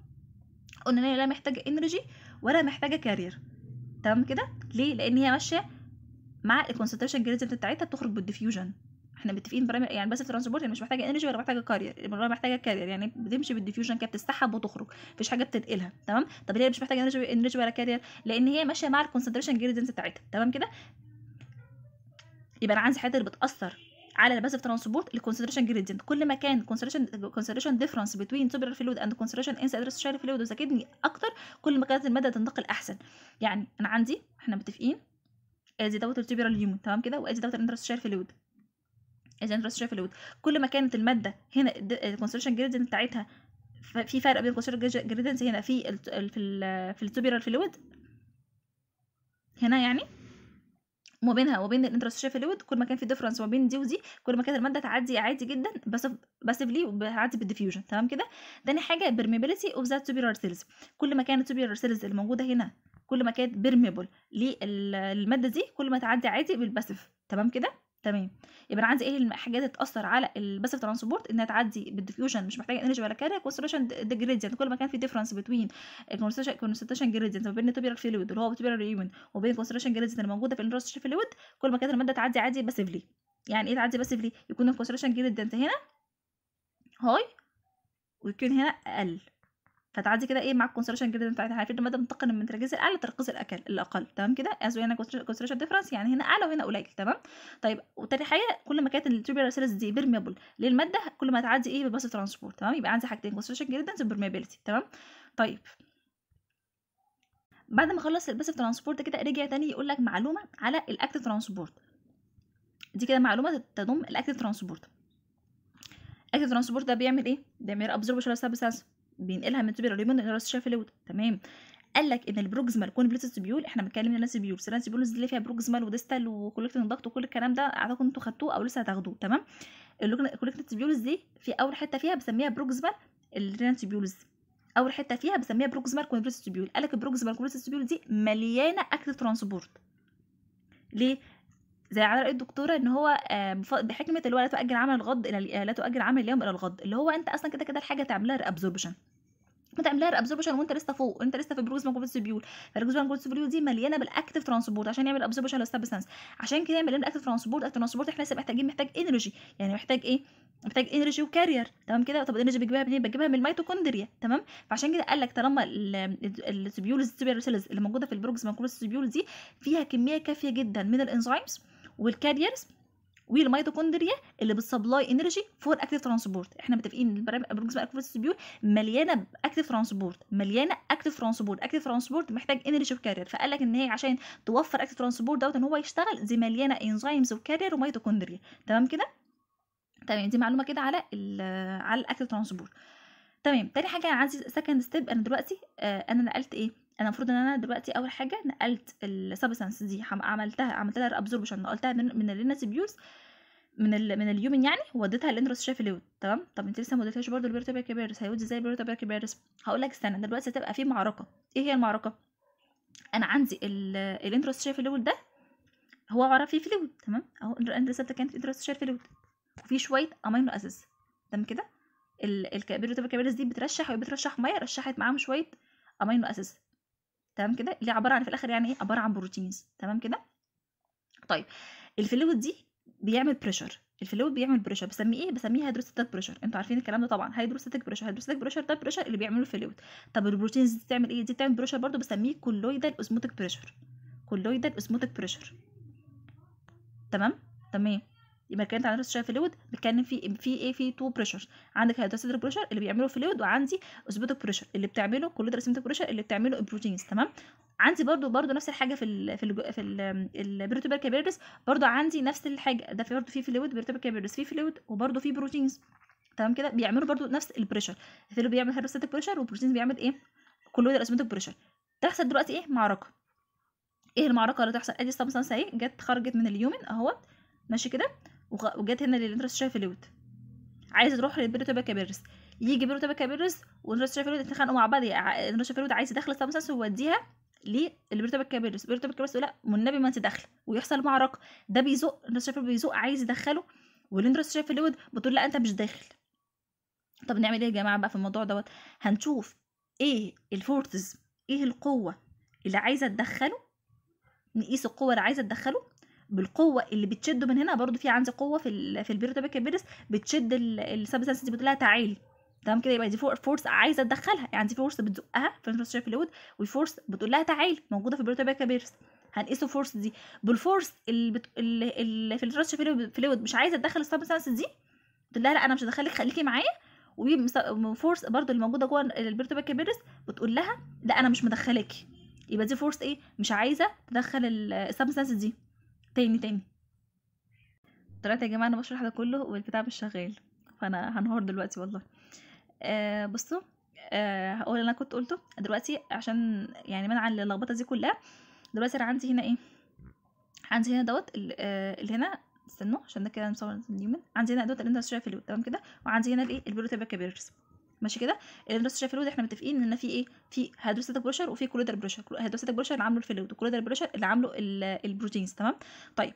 S1: قلنا ان هي لا محتاجه انرجي ولا محتاجه كارير تمام كده ليه لان هي ماشيه مع الكونسنتريشن جريدينت بتاعتها بتخرج بالديفيوجن احنا متفقين برامج يعني بس الترانسبورت هي يعني مش محتاجه انرجي ولا محتاجه كارير ولا محتاجه كارير يعني بتمشي بالديفيوجن كده بتسحب وتخرج مفيش حاجه بتنقلها تمام طب ليه مش محتاجه انرجي انرجي ولا كارير لان هي ماشيه مع الكونسنتريشن جريدينت بتاعتها تمام كده يبقى انا عندي حاجات اللي بتاثر على الباسيف ترانسبورت الكونسنتريشن جريدينت كل ما كان كونسنتريشن كونسنتريشن ديفرنس بين سوبر فلويد اند كونسيدريشن انسايدر شاري فلويد وساكنني اكتر كل ما كانت الماده تنتقل احسن يعني انا عندي احنا متفقين ادي دوت التوبيرال هيومن تمام كده وادي دوت الانترست شاري فلويد ادي الانترست شاري فلويد كل ما كانت الماده هنا الكونسنتريشن جريدينت بتاعتها في فرق بين الكونسنتريشن جريدينت هنا في ال في ال في التوبيرال فلويد هنا يعني ما بينها وبين الانترستيشن فلويد كل ما كان في ديفرنس ما بين دي ودي كل ما كانت الماده تعدي عادي جدا بس باسفلي وبتعدي بالديفيوجن تمام كده تاني حاجه بيرميبيليتي اوف ذا توبيولار سيلز كل ما كانت التوبيولار سيلز الموجوده هنا كل ما كانت بيرميبل للماده دي كل ما تعدي عادي بالباسف تمام كده تمام يبقى انا عندي ايه الحاجات اللي تاثر على الباسيف ترانسبورت انها تعدي بالديفيوجن مش محتاجه انرجي ولا كارير كونستريشن جريدينت كل ما كان في ديفرنس بتوين الكونستريشن جريدينت ما بين التوبيرال فلويد اللي هو التوبيرال ريون وبين الكونستريشن جريدينت اللي موجوده في الانرستيشن فلويد كل ما كانت الماده تعدي عادي باسيفلي يعني ايه تعدي باسيفلي يكون الكونسنتريشن جريدينت هنا هاي ويكون هنا اقل فتعدي كده ايه معاك كونسنتريشن جدا بتاعتها هنفرد الماده المنتقله من تركيز الاعلى لتركيز الاقل الاقل تمام كده از هنا كونسنتريشن ديفرنس يعني هنا اعلى وهنا قليل تمام طيب وتاني حاجه كل ما كانت التوبيرال سيلز دي بيرميبل للماده كل ما تعدي ايه بالباس ترانسبورت تمام يبقى عندي حاجتين كونسنتريشن جدا وبرميبيليتي تمام طيب بعد ما خلص الباس ترانسبورت كده رجع تاني يقول لك معلومه على الاكت ترانسبورت دي كده معلومه تضم الاكت ترانسبورت الاكت ترانسبورت ده بيعمل ايه بيعمل ابزوربشن سبستانس بينقلها من التوبيولا ليبون الى راس الشفلوت تمام قال لك ان البروكسمال بيول احنا بنتكلم عن الانسيبيول بيولز اللي فيها بروكسمال وديستال وكولكتن ضغط وكل الكلام ده اعتقد انتوا خدتوه او لسه هتاخدوه تمام الكولكتن تبيولز دي في اول حته فيها بسميها بروكسمال بيولز اول حته فيها بسميها بروكسمال كونفليتد تبيول قال لك البروكسمال كونفليتد بيول دي مليانه اكتيف ترانسبورت ليه زي على رأي الدكتورة ان هو آه، بحكمة اللي هو لا تؤجل عمل الغد الى آه، لا تؤجل عمل اليوم الى الغد اللي هو انت اصلا كده كده الحاجة تعملها ريابزوربشن ما تعملها ريابزوربشن وانت لسه فوق انت لسه في بروز ماكروفيسيبيول فالجزء ماكروفيسيبيول دي مليانه بالاكتيف ترانسبورت عشان يعمل ابزوربشن للسبستانس عشان كده مليان بالاكتف ترانسبورت ترانسبورت احنا لسه محتاجين محتاج انرجي يعني محتاج ايه محتاج انرجي وكارير تمام كده طب الانرجي بتجيبها منين بتجيبها من الميتوكوندريا تمام فعشان كده قال لك طالما السبيولز السبيول اللي موجوده في البروكس ماكروفيسيبيول دي فيها كميه كافيه جدا من الانزيمز والكاريرز والميتوكوندريا اللي بتسبلاي انرجي فور اكتيف ترانسبورت احنا متفقين البرنامج اكتيف سبيول مليانه باكتيف ترانسبورت مليانه اكتيف ترانسبورت اكتيف ترانسبورت محتاج انرجي وكارير فقال لك ان هي عشان توفر اكتيف ترانسبورت دوت ان هو يشتغل زي مليانه انزيمز وكارير وميتوكوندريا تمام كده تمام دي معلومه كده على على الاكتيف ترانسبورت تمام تاني حاجه عندي سكند ستيب انا دلوقتي آه انا نقلت ايه انا المفروض ان انا دلوقتي اول حاجه نقلت السبستانس دي عملتها عملت لها ابزوربشن نقلتها من من بيوز من ال من اليومن يعني وديتها للاندروس اليود تمام طب انت لسه ما وديتهاش برضه البيرتوبيا كبارس هيودي ازاي البيرتوبيا كبارس هقول لك استنى دلوقتي هتبقى في معركه ايه هي المعركه انا عندي الاندروس اليود ده هو عباره فيه فلويد تمام اهو الاندروس ده كانت اندروس اليود وفي شويه امينو اسيدز تمام كده البيرتوبيا كبارس دي بترشح وبترشح ميه رشحت معاهم شويه امينو اسيدز تمام كده اللي عباره عن في الاخر يعني ايه عباره عن بروتينز تمام كده طيب الفلويد دي بيعمل بريشر الفلويد بيعمل بريشر بسميه ايه بسميه هيدروستاتيك بريشر انتوا عارفين الكلام ده طبعا هيدروستاتيك بريشر هيدروستاتيك بريشر ده بريشر اللي بيعمله الفلويد طب البروتينز دي بتعمل ايه دي بتعمل بريشر برده بسميه كولويدال اوزموتيك بريشر كولويدال اوزموتيك بريشر تمام تمام يبقى كانت عندنا ريستشن فلويد بتكلم في في ايه في تو بريشر عندك هيدروسيدر بريشر اللي بيعمله فلويد وعندي اوزبوتيك بريشر اللي بتعمله كوليدرسيمتيك بريشر اللي بتعمله البروتينز تمام عندي برضو برضو نفس الحاجه في الـ في ال في البريتوبال كابيلرز برضو عندي نفس الحاجه ده في برضو في فلويد بريتوبال كابيلرز في فلويد وبرضو في بروتينز تمام كده بيعملوا برضو نفس البريشر الفلويد بيعمل هيدروستاتيك بريشر والبروتينز بيعمل ايه كلويدال اسمنتيك بريشر تحصل دلوقتي ايه معركه ايه المعركه اللي تحصل ادي السبستانس اهي جت خرجت من اليومن اهوت ماشي كده وجت هنا للاندرس شايفه لود عايزه تروح لبيرتوبا بكابيرس يجي بيرتوبا بكابيرس واندرس شايفه لود يتخانقوا مع بعض اندرس شايفه لود عايز يدخل سامسونس ويوديها لبيرتوبا كابيرس بيرتوبا كابيرس لا والنبي ما انت داخله ويحصل معركه ده بيزق اندرس شايفه بيزق عايز يدخله والاندرس شايفه لود بتقول لا انت مش داخل طب نعمل ايه يا جماعه بقى في الموضوع دوت هنشوف ايه الفورتز ايه القوه اللي عايزه تدخله نقيس القوه اللي عايزه تدخله بالقوه اللي بتشده من هنا برضو في عندي قوه في في البيروتابيك بيرس بتشد السبستانس دي بتقول لها تعالي تمام كده يبقى دي فورس عايزه تدخلها يعني دي فورس بتزقها في انتروستير فلويد وفورس بتقول لها تعالي موجوده في البيروتابيك بيرس هنقيسه فورس دي بالفورس اللي, بت... اللي في الانتروستير فلويد مش عايزه تدخل السبستانس دي بتقول لها لا انا مش هدخلك خليكي معايا وفورس برضو اللي موجوده جوه البيرتوباكي بيرس بتقول لها لا انا مش مدخلاكي يبقى دي فورس ايه مش عايزه تدخل السبستانس دي تاني تاني دلوقتي يا جماعه انا بشرح ده كله والكتاب مش شغال فانا هنهار دلوقتي والله آه بصوا آه هقول انا كنت قلته دلوقتي عشان يعني منع اللخبطه دي كلها دلوقتي انا عندي هنا ايه عندي هنا دوت آه، اللي هنا استنوا عشان ده كده مصور اليمين عندي هنا دوت الاندستريال فلويد تمام كده وعندي هنا الايه البروتيبا كابيرس ماشي كده الانفستر فلويد احنا متفقين ان في ايه في هيدروستاتيك بريشر وفي كولودر بريشر هيدروستاتيك بريشر اللي عامله الفلويد وكوليدر بريشر اللي عامله البروتينز تمام طيب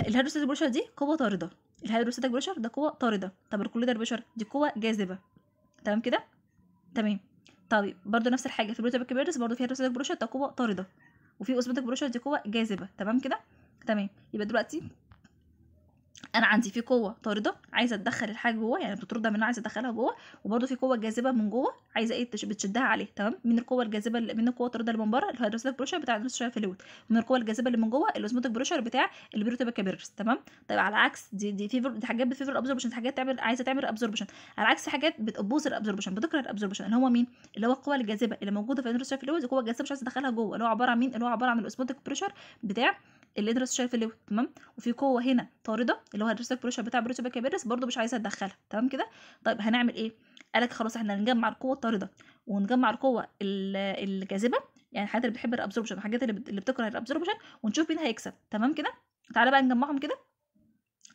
S1: الهيدروستاتيك بريشر دي قوه طارده الهيدروستاتيك بريشر ده قوه طارده طب الكولودر بريشر دي قوه جاذبه تمام كده تمام طيب برضو نفس الحاجه في البروتيك بيرس برضو في هيدروستاتيك بريشر ده قوه طارده وفي اوزموتيك بريشر دي قوه جاذبه تمام كده تمام يبقى دلوقتي انا عندي في قوه طارده عايزه تدخل الحاجه جوه يعني بتطردها من عايزه ادخلها جوه وبرده في قوه جاذبه من جوه عايزه ايه بتشدها عليه تمام من القوه الجاذبه من القوه الطارده اللي من بره الهيدروستاتيك بريشر بتاع الانسولين فلويد من القوه الجاذبه اللي من جوه الاوزموتيك بريشر بتاع البروتوبا كابيرس تمام طيب على عكس دي دي فيفر دي حاجات بتفيفر الابزوربشن حاجات تعمل عايزه تعمل ابزوربشن على عكس حاجات بتبوظ الابزوربشن بتكره الابزوربشن اللي هو مين اللي هو القوه الجاذبه اللي موجوده في الهيدروستاتيك فلويد القوه الجاذبه مش عايزه ادخلها جوه اللي هو عباره عن مين اللي هو عباره عن الاوزموتيك بريشر بتاع الادرس شايف اللي تمام وفي قوه هنا طارده اللي هو هيدرس بريشر بتاع بريشر بكابيرس برده مش عايزه تدخلها تمام كده طيب هنعمل ايه قالك خلاص احنا هنجمع القوه الطارده ونجمع القوه الجاذبه يعني الحاجات اللي بتحب الابزوربشن الحاجات اللي بتكره الابزوربشن ونشوف مين هيكسب تمام كده تعالى بقى نجمعهم كده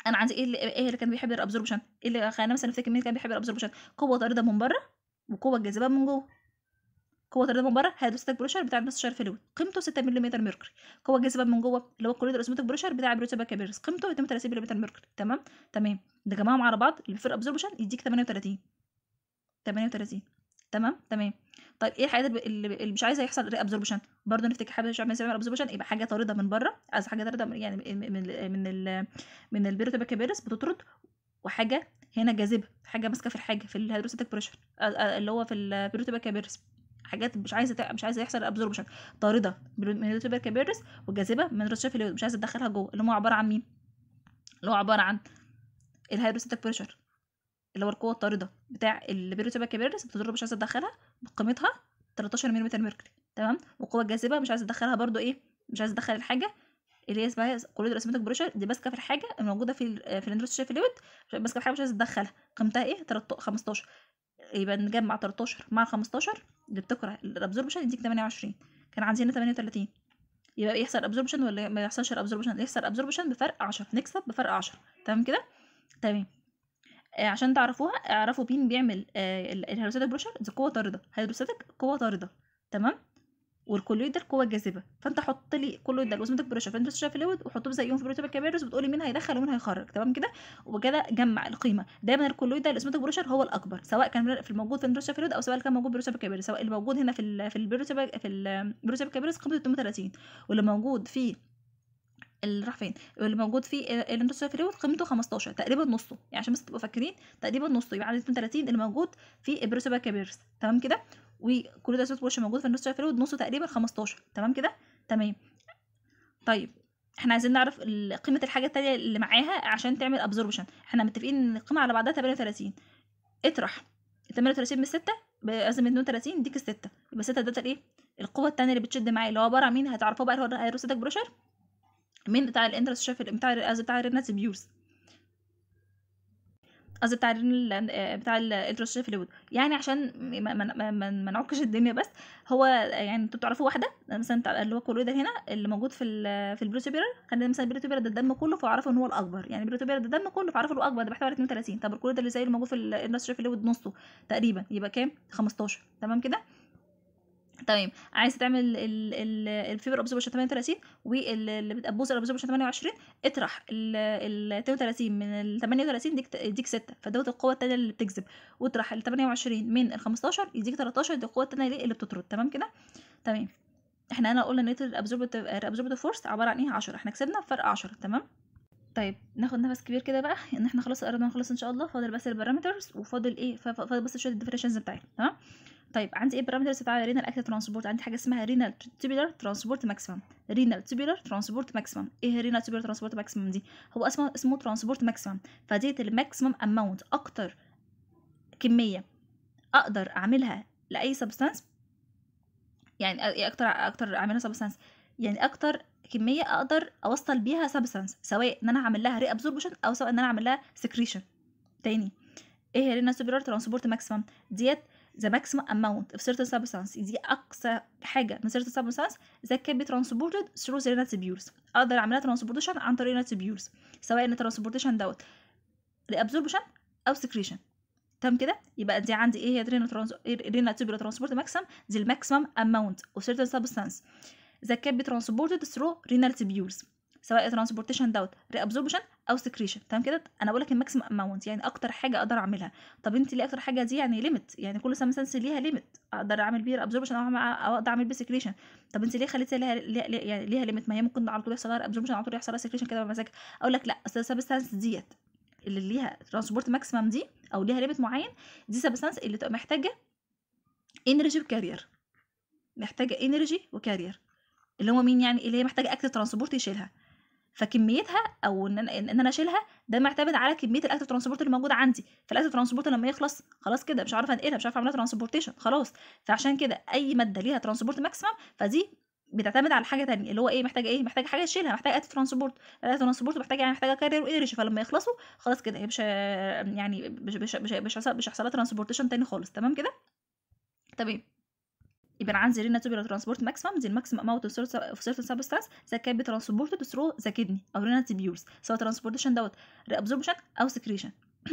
S1: انا عندي ايه اللي ايه اللي كان بيحب الابزوربشن ايه اللي خلينا مثلا نفتكر مين كان بيحب الابزوربشن قوه طارده من بره وقوه جاذبه من جوه قوه الرياض المبرر هيدو ستاك بروشر بتاع نص شهر فلويد قيمته 6 ملم ميركوري قوه الجاذبيه من جوه اللي هو الكوليدر اسموتيك بروشر بتاع بروتوبا كابيرس قيمته 38 ملم ميركوري تمام تمام ده جمعهم على بعض الفير ابزوربشن يديك 38 38 تمام تمام طيب ايه الحاجات اللي مش عايزه يحصل ري ابزوربشن برضه نفتكر حاجه مش عايزه ابزوربشن يبقى حاجه طارده من بره عايز حاجه طارده يعني من من الـ من البيروتوبا كابيرس بتطرد وحاجه هنا جاذبه حاجه ماسكه في الحاجه في الهيدروستاتيك بريشر اللي هو في البيروتوبا كابيرس حاجات مش عايزه مش عايزه يحصل ابزوربشن طارده من التوبر كابيرس والجاذبه من اللي مش عايزه تدخلها جوه اللي هو عباره عن مين اللي هو عباره عن الهيدروستاتيك بريشر اللي هو القوه الطارده بتاع البيروتوبا كابيرس بتضر مش عايزه تدخلها قيمتها 13 ملم مركري تمام والقوه الجاذبه مش عايزه تدخلها برده ايه مش عايزه تدخل الحاجه اللي هي اسمها كوليد اسمتك بريشر دي ماسكه في الحاجه الموجوده في في الاندروس شايف ليوت ماسكه في حاجه مش عايزه تدخلها قيمتها ايه 15 يبقى نجمع 13 مع 15 اللي بتكره الابزوربشن يديك 28 كان عندي هنا 38 يبقى يحصل ابزوربشن ولا ما يحصلش الابزوربشن يحصل ابزوربشن بفرق 10 نكسب بفرق 10 تمام كده تمام آه عشان تعرفوها اعرفوا مين بيعمل آه الهيدروستاتيك بريشر دي قوه طارده هيدروستاتيك قوه طارده تمام والكولويد القوه الجاذبه فانت حط لي كولويد ده واسمتك بريشر فانت شايف فلويد وحطهم زيهم في بريتبل كابيلرز وبتقولي مين هيدخل ومين هيخرج تمام كده وكده جمع القيمه دايما الكولويد اللي اسمتك بريشر هو الاكبر سواء كان في الموجود في البريشر فلويد او سواء كان موجود بريشر كابيلرز سواء اللي موجود هنا في في البريتبل في البريتبل كابيلرز قيمته واللي موجود في اللي راح فين اللي موجود فيه في فلويد قيمته 15 تقريبا نصه يعني عشان بس تبقوا فاكرين تقريبا نصه يبقى يعني عدد 32 اللي موجود في البروسيبا كابيرس تمام كده وكل ده سوت وش موجود في النص شايفه الود نصه تقريبا 15 تمام كده تمام طيب احنا عايزين نعرف قيمه الحاجه التانية اللي معاها عشان تعمل ابزوربشن احنا متفقين ان القيمه على بعضها 38 اطرح 38 من 6 لازم 32 يديك الستة يبقى 6 ده ايه القوة التانية اللي بتشد معايا اللي هو عبارة عن مين هتعرفوه بقى اللي هو هيروستاتيك بروشر مين بتاع الانترست شايف بتاع الرينات بيورز قصدي بتاع آه، بتاع بتاع في لود يعني عشان ما, ما, نعكش الدنيا بس هو يعني انتوا بتعرفوا واحده مثلا اللي هو الكولويدر هنا اللي موجود في في البروتوبيرال خلينا مثلا البروتوبيرال ده الدم كله فعرفوا ان هو الاكبر يعني البروتوبيرال ده الدم كله فعرفوا هو اكبر ده بيحتوي على 32 طب الكولويدر اللي زيه اللي موجود في في لود نصه تقريبا يبقى كام 15 تمام كده تمام طيب، عايز تعمل الفيبر ابزوربشن 38 واللي بتبوظ الابزوربشن 28 اطرح ال 32 من ال 38 يديك يديك 6 فدوت القوه الثانيه اللي بتجذب واطرح ال 28 من ال 15 يديك 13 دي القوه الثانيه اللي بتطرد تمام كده تمام احنا هنا قلنا ان الابزوربتيف فورس عباره عن ايه 10 احنا كسبنا فرق 10 تمام طيب ناخد نفس كبير كده بقى ان احنا خلاص قربنا نخلص ان شاء الله فاضل بس البارامترز وفاضل ايه فاضل بس شويه الديفرنشنز بتاعتنا تمام طيب عندي ايه بارامترز بتاع رينال اكت ترانسبورت عندي حاجه اسمها رينال تيبيلر ترانسبورت ماكسيمم رينال تيبيلر ترانسبورت ماكسيمم ايه رينال تيبيلر ترانسبورت ماكسيمم دي هو اسمه اسمه ترانسبورت ماكسيمم فديت الماكسيمم اماونت اكتر كميه اقدر اعملها لاي سبستانس يعني ايه اكتر اكتر اعملها سبستانس يعني اكتر كميه اقدر اوصل بيها سبستانس سواء ان انا اعمل لها ري ابزوربشن او سواء ان انا اعمل لها سكريشن تاني ايه هي رينا سوبرار ترانسبورت ماكسيمم ديت ذا ماكسيمم اماونت of سيرتن substance دي أقصى حاجة من certain substance that can be ثرو ذا the natibules أقدر أعملها transportation عن طريق natibules سواء إن transportation دوت لابزوربشن أو سكريشن تمام كده يبقى دي عندي ايه هي رينا ترانس رينا تيبل ترانسبورت ماكسيم دي الماكسيمم اماونت اوف سيرتن سبستانس ذا كان بي ترانسبورتد ثرو رينال تيبيولز سواء ترانسبورتيشن دوت ريابزوربشن او سكريشن تمام كده انا بقول لك الماكسيمم اماونت يعني اكتر حاجه اقدر اعملها طب انت ليه اكتر حاجه دي يعني ليميت يعني كل سبستانس ليها ليميت اقدر اعمل بيه ابزوربشن او اقدر اعمل بيه سكريشن طب انت ليه خليتي ليها ليها يعني ليها ليميت ما هي ممكن على طول يحصل لها ابزوربشن على طول يحصل لها سكريشن كده بمزاجك اقول لك لا اصل السبستانس ديت اللي ليها ترانسبورت ماكسيمم دي او ليها ليميت معين دي سبستانس اللي محتاجه انرجي وكارير محتاجه انرجي وكارير اللي هو مين يعني اللي هي محتاجه اكتر ترانسبورت يشيلها فكميتها او ان انا ان انا اشيلها ده معتمد على كميه الاكتف ترانسبورت اللي موجوده عندي فالاكتف ترانسبورت لما يخلص خلاص كده مش عارفه انقلها مش عارفه اعملها ترانسبورتيشن خلاص فعشان كده اي ماده ليها ترانسبورت ماكسيمم فدي بتعتمد على حاجه تانية اللي هو ايه محتاجه ايه محتاجه حاجه تشيلها محتاجه اكتيف ترانسبورت ات ترانسبورت محتاجه يعني محتاجه كارير وانرجي فلما يخلصوا خلاص كده مش يعني مش مش مش هيحصل لها ترانسبورتيشن تاني خالص تمام كده تمام طيب. يبقى انا عندي ريناتوبيلار ترانسبورت ماكسيمم زي الماكسيم اماونت اوف سيرتن سبستانس اذا كانت بترانسبورت ثرو ذا كدني او رينا ريناتوبيولز سواء ترانسبورتيشن دوت ريابزوربشن او سكريشن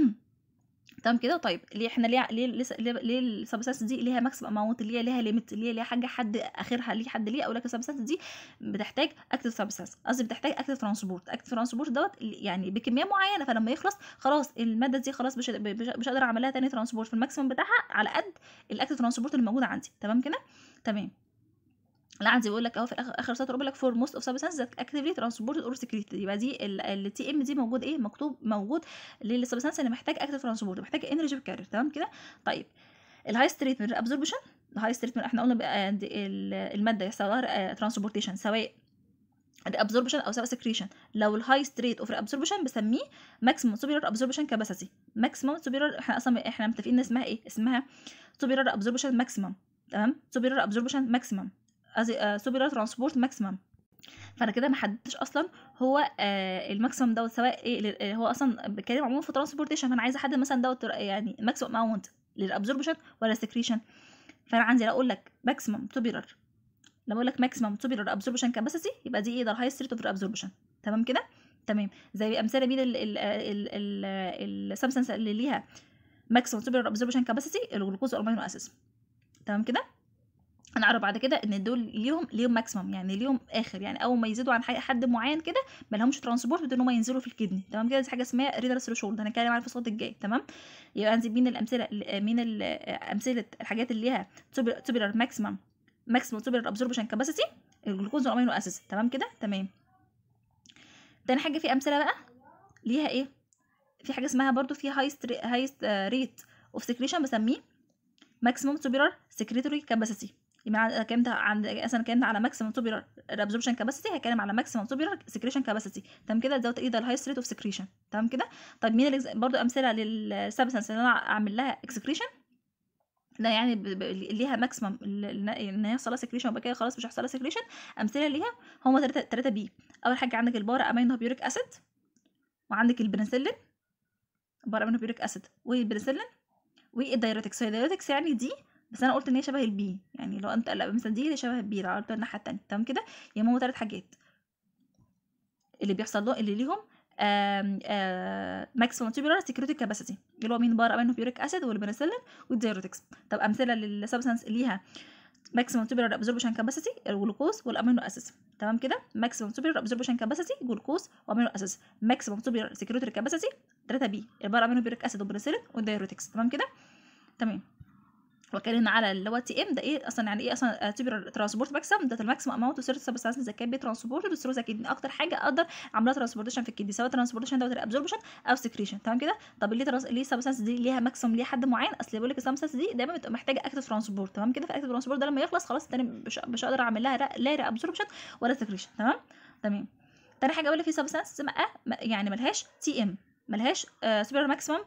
S1: تمام كده طيب ليه احنا ليه ليه ليه, ليه السبستانس دي ليها ماكسيمم اماونت ليه ليها ليميت ليه ليها حاجه حد اخرها ليه حد ليه اقول لك السبستانس دي بتحتاج اكتف سبستانس قصدي بتحتاج اكتف ترانسبورت اكتف ترانسبورت دوت يعني بكميه معينه فلما يخلص خلاص الماده دي خلاص مش مش هقدر اعمل لها تاني ترانسبورت فالماكسيمم بتاعها على قد الاكتف ترانسبورت اللي موجود عندي تمام كده تمام لا العنز بيقول لك اهو في اخر اخر سطر بيقول لك فور موست اوف سبستانس ذات اكتيفلي ترانسبورتد اور سكريتد يبقى دي التي ام دي موجود ايه مكتوب موجود للسبستانس اللي محتاج اكتيف ترانسبورت محتاج انرجي كارير تمام كده طيب الهاي ستريت من الابزوربشن الهاي ستريت من احنا قلنا الماده يحصل لها ترانسبورتيشن آه، سواء الابزوربشن او سواء سكريشن لو الهاي ستريت اوف الابزوربشن بسميه ماكسيمم سوبيريور ابزوربشن كاباسيتي ماكسيمم سوبيريور احنا اصلا احنا متفقين اسمها ايه اسمها سوبيريور ابزوربشن ماكسيمم تمام سوبيريور ابزوربشن ماكسيمم آه، سوبر ترانسبورت ماكسيمم فانا كده ما حددتش اصلا هو آه الماكسيمم دوت سواء ايه آه، هو اصلا بتكلم عموما في ترانسبورتيشن فانا عايزه احدد مثلا دوت يعني ماكسيمم اماونت للابزوربشن ولا سكريشن فانا عندي لو اقول لك ماكسيمم توبيلر لو اقول لك ماكسيمم توبيلر ابزوربشن كاباسيتي يبقى دي ايه ده الهايست ريت اوف ابزوربشن تمام كده تمام زي امثله بيه السمسنس اللي ليها ماكسيمم توبيلر ابزوربشن كاباسيتي الجلوكوز والامينو اسيد تمام كده هنعرف بعد كده ان دول ليهم ليهم ماكسيمم يعني ليهم اخر يعني اول ما يزيدوا عن حد معين كده ما لهمش ترانسبورت ان هم ينزلوا في الكدني تمام كده دي حاجه اسمها ريدر ثريشولد هنتكلم عليها في الصوت الجاي تمام يبقى هنزيد مين الامثله مين امثله الحاجات اللي ليها توبيلر ماكسيمم ماكسيمم توبيلر ابزوربشن كاباسيتي الجلوكوز والامينو اسيد تمام كده تمام تاني حاجه في امثله بقى ليها ايه في حاجه اسمها برضو في هايست هايست ريت اوف سكريشن بسميه ماكسيمم توبيلر سكريتوري كاباسيتي يبقى انا اتكلمت عند اصلا اتكلمت على ماكسيمم توبيرال ابزوربشن كاباسيتي هتكلم على ماكسيمم توبيرال سكريشن كاباسيتي تمام كده دوت ايه ده الهايست ريت اوف سكريشن تمام كده طب مين اللي برضو امثله للسبستنس اللي انا اعمل لها اكسكريشن لا يعني ب... ب... ليها ماكسيمم ان هي حصلها سكريشن وبعد كده خلاص مش هيحصل لها سكريشن امثله ليها هما تلاتة تلاتة بي اول حاجه عندك البارا امينو بيوريك اسيد وعندك البنسلين بارا امينو بيوريك اسيد والبنسلين والدايريتكس الدايريتكس يعني دي بس انا قلت ان هي شبه البي يعني لو انت لا مثلا دي هي شبه البي لو قلت الناحيه الثانيه تمام كده يا ماما ثلاث حاجات اللي بيحصل له اللي ليهم ماكسيمم تيوبولار سكيورتي كاباسيتي اللي هو مين بار امينو بيوريك اسيد والبنسلين والديروتكس طب امثله للسبستانس ليها ماكسيمم تيوبولار ابزوربشن كاباسيتي الجلوكوز والامينو اسيدز تمام كده ماكسيمم تيوبولار ابزوربشن كاباسيتي جلوكوز وامينو اسيدز ماكسيمم تيوبولار سكيورتي كاباسيتي 3 بي البار امينو بيوريك اسيد والبنسلين والديوريتكس تمام كده تمام واتكلمنا على اللي هو تي ام ده ايه اصلا يعني ايه اصلا اعتبر الترانسبورت ماكسيم ده الماكسيم اماونت اوف سيرفيس بس زي كان ترانسبورت بالسيروزا اكيد اكتر حاجه اقدر اعملها ترانسبورتيشن في الكدني سواء ترانسبورتيشن دوت ابزوربشن او سكريشن تمام كده طب ليه ترانس ليه سبستانس دي ليها ماكسيم ليها حد معين اصل بيقول لك السبستانس دي دايما بتبقى محتاجه اكتف ترانسبورت تمام كده فالاكتف ترانسبورت ده لما يخلص خلاص الثاني مش, مش هقدر اعمل لها لا ري ابزوربشن ولا سكريشن تمام تمام تاني حاجه اقول لك في سبستانس يعني ملهاش تي ام ملهاش سوبر آه، ماكسيمم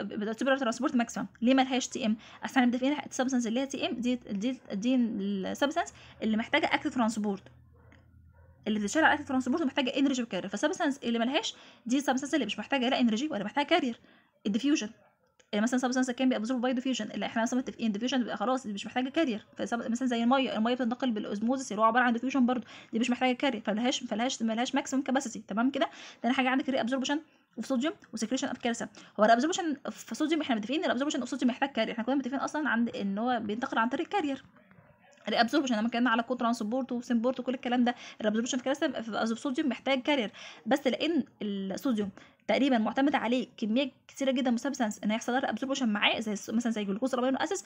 S1: بتعتبر آه، ترانسبورت ماكسيمم ليه ما لهاش تي ام اصل احنا في هنا السبستنس اللي هي تي ام دي دي دي السبستنس اللي محتاجه اكتف ترانسبورت اللي بتشتغل على اكتف ترانسبورت محتاجه انرجي وكارير فالسبستنس اللي ما لهاش دي السبستنس اللي مش محتاجه لا انرجي ولا محتاجه كارير الديفيوجن يعني مثلا سبستانس كان بيبقى باي ديفيوجن اللي احنا مثلا متفقين ديفيوجن بيبقى خلاص دي مش محتاجه كارير مثلا زي الميه الميه بتنتقل بالاوزموزس اللي هو عباره عن ديفيوجن برضه دي مش محتاجه كارير فملهاش فملهاش ملهاش ماكسيمم كاباسيتي تمام كده تاني حاجه عندك ري ابزوربشن اوف صوديوم وسكريشن اوف كالسيوم هو الابزوربشن في صوديوم احنا متفقين ان الابزوربشن اوف صوديوم محتاج كارير احنا كنا متفقين اصلا عند ان هو بينتقل عن طريق كارير الابزوربشن لما كنا على كوتران سبورت وسمبورت وكل الكلام ده الابزوربشن في كالسيوم في الصوديوم محتاج كارير بس لان الصوديوم تقريبا معتمد عليه كميه كثيره جدا من ان هيحصل لها ابزوربشن معاه زي مثلا زي جلوكوز ربنا اسس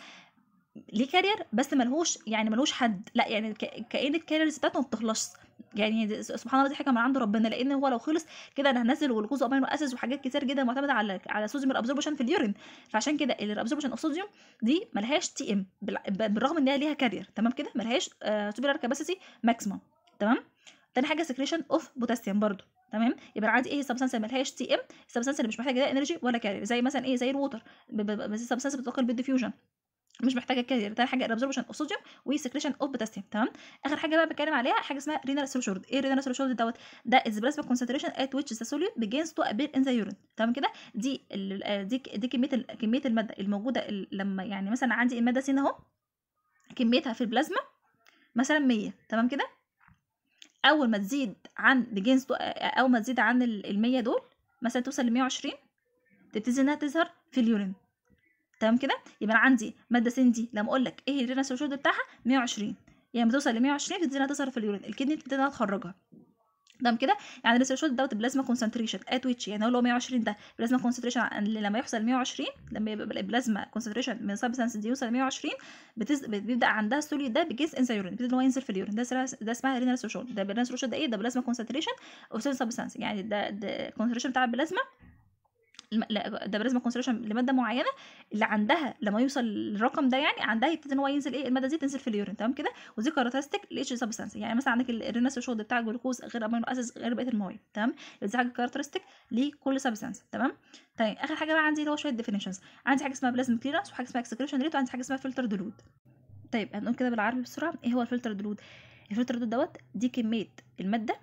S1: ليه كارير بس ملهوش يعني ملهوش حد لا يعني كأن الكاريرز بتاعته ما بتخلصش يعني سبحان الله دي حاجه من عند ربنا لان هو لو خلص كده انا هنزل والغوز امينو اسيدز وحاجات كتير جدا معتمده على على سوزيوم الابزوربشن في اليورين فعشان كده الابزوربشن اوف سوزيوم دي ملهاش تي ام بالرغم ان هي ليها كارير تمام كده ملهاش آه كاباسيتي ماكسيمم تمام تاني حاجه سكريشن اوف بوتاسيوم برضو تمام يبقى عادي ايه سبستانس اللي ملهاش تي ام السبستانس اللي مش محتاجه ده انرجي ولا كارير زي مثلا ايه زي الووتر بس السبستانس بتتوكل بالديفيوجن مش محتاجه كتير تاني حاجه الابزوربشن اوف صوديوم وسكريشن اوف بوتاسيوم تمام اخر حاجه بقى بتكلم عليها حاجه اسمها رينال سولشورد ايه رينال سولشورد دوت ده از بلازما كونسنتريشن ات ويتش ذا سوليوت بيجينز تو ابير ان ذا يورين تمام كده دي آه، دي دي كميه كميه الماده الموجوده لما يعني مثلا عندي الماده سين اهو كميتها في البلازما مثلا 100 تمام كده اول ما تزيد عن بيجينز تو اول ما تزيد عن ال 100 دول مثلا توصل ل 120 تبتدي انها تظهر في اليورين تمام كده يبقى انا عندي ماده س دي لما اقول لك ايه الرينال ثريشولد بتاعها 120 يعني لما توصل ل 120 بتبتدي انها تظهر في اليورين الكدني تبتدي انها تخرجها تمام كده يعني الريسيرشوت دوت بلازما كونسنتريشن ات ويتش يعني هو 120 ده بلازما كونسنتريشن لما يحصل 120 لما يبقى البلازما كونسنتريشن من سبستانس دي يوصل 120 بتز... بيبدا عندها السوليد ده بيجيز انسى يورين بيبدا هو ينزل في اليورين ده سرع... ده اسمها رينال سيرشوت ده رينال سيرشوت ده ايه ده بلازما كونسنتريشن او سبستانس يعني ده, ده كونسنتريشن بتاع البلازما ده بلازما كونسنتريشن لماده معينه اللي عندها لما يوصل للرقم ده يعني عندها يبتدي ان هو ينزل ايه الماده دي تنزل في اليورين تمام كده ودي كاركترستيك لاتش سبستانس يعني مثلا عندك الريناسوشود بتاع الجلوكوز غير امينو اسيدز غير بقيه المواد تمام دي حاجه كاركترستيك لكل سبستانس تمام طيب اخر حاجه بقى عندي اللي هو شويه ديفينيشنز عندي حاجه اسمها بلازما كليرنس وحاجه اسمها اكسكريشن ريت وعندي حاجه اسمها فلتر دلود طيب هنقول كده بالعربي بسرعه ايه هو الفلتر دلود الفلتر دلود دوت دي كميه الماده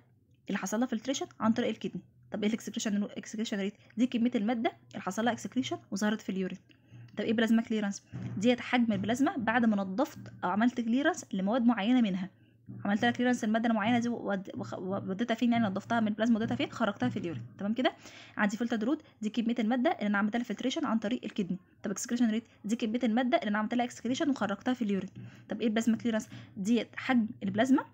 S1: اللي حصل لها فلتريشن عن طريق الكدني طب ايه الاكسكريشن الاكسكريشن ريت دي كميه الماده اللي حصل لها اكسكريشن وظهرت في اليورين طب ايه بلازما كليرنس ديت حجم البلازما بعد ما نظفت او عملت كليرنس لمواد معينه منها عملت لها كليرنس الماده المعينه دي وديتها فين يعني نضفتها من البلازما وديتها فين خرجتها في اليورين تمام كده عندي فلتر درود دي كميه الماده اللي انا عملت لها فلتريشن عن طريق الكدني طب اكسكريشن ريت دي كميه الماده اللي انا عملت لها اكسكريشن وخرجتها في اليورين طب ايه بلازما كليرنس ديت حجم البلازما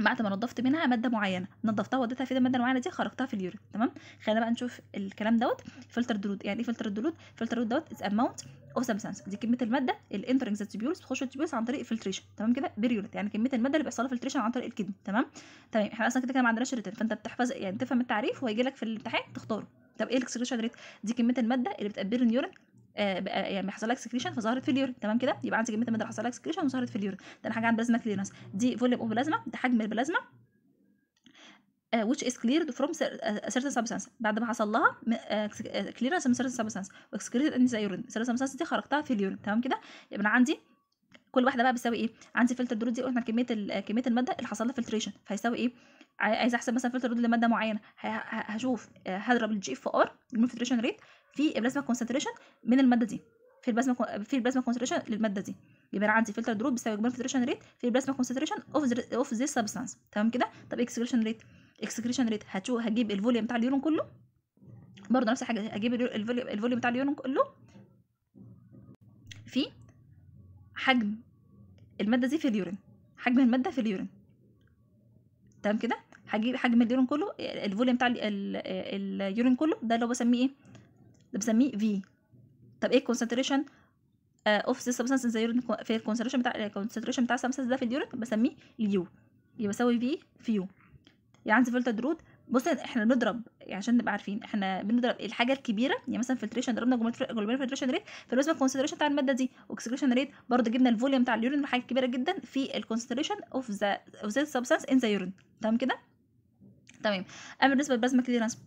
S1: بعد ما نضفت منها ماده معينه نضفتها وديتها في الماده المعينه دي خرجتها في اليورين تمام خلينا بقى نشوف الكلام دوت فلتر دلود يعني ايه فلتر دلود فلتر الدلود دوت از اماونت اوف سبستانس دي كميه الماده الانترنج تيبيولز بتخش التيبيولز عن طريق فلتريشن تمام كده بيريولت يعني كميه الماده اللي بيحصل لها فلتريشن عن طريق الكدني تمام تمام طيب، احنا اصلا كده كده ما عندناش ريتن فانت بتحفظ يعني تفهم التعريف وهيجي لك في الامتحان تختاره طب ايه الاكسكريشن ريت دي كميه الماده اللي بتقبل النيورين آه، بقى يعني حصل لك سكريشن فظهرت في اليورين تمام كده يبقى عندي كميه الماده حصل لك سكريشن وظهرت في اليورين ده حاجه عن بلازما كليرنس دي فوليوم اوف بلازما ده حجم البلازما Uh, which is cleared from آه، certain substance بعد ما حصل لها clearance من certain substance واكسكريتد ان زي يورين certain substance دي خرجتها في اليورين تمام كده يبقى انا عندي كل واحده بقى بتساوي ايه عندي فلتر درود دي قلنا كميه كميه الماده اللي حصل لها فلتريشن فهيساوي ايه عايز احسب مثلا فلتر درود لماده معينه هشوف هضرب الجي اف ار الفلتريشن ريت في البلازما كونسنتريشن من الماده دي في البلازما في البلازما كونسنتريشن للماده دي يبقى انا عندي فلتر دروب بيساوي جمال فلتريشن ريت في البلازما كونسنتريشن اوف اوف ذيس سبستانس تمام كده طب اكسكريشن ريت اكسكريشن ريت هتشوف هجيب الفوليوم بتاع اليورين كله برضه نفس الحاجه هجيب الفوليوم بتاع اليورين كله في حجم الماده دي في اليورين حجم الماده في اليورين تمام كده هجيب حجم اليورين كله الفوليوم بتاع اليورين كله ده اللي هو بسميه ايه ده بسميه في طب ايه الكونسنتريشن اوف ذا سبستانس ذا يورين في الكونسنتريشن بتاع الكونسنتريشن بتاع السبستانس ده في اليورين بسميه اليو يبقى اسوي في في يو يعني عندي فلتر درود بص احنا بنضرب يعني عشان نبقى عارفين احنا بنضرب الحاجه الكبيره يعني مثلا فلتريشن ضربنا جلوبال فلتريشن ريت فبالنسبه الكونسنتريشن بتاع الماده دي واكسكريشن ريت برضه جبنا الفوليوم بتاع اليورين حاجه كبيره جدا في الكونسنتريشن اوف ذا اوف ذا سبستانس ان ذا يورين تمام كده تمام اما بالنسبه للبلازما كليرانس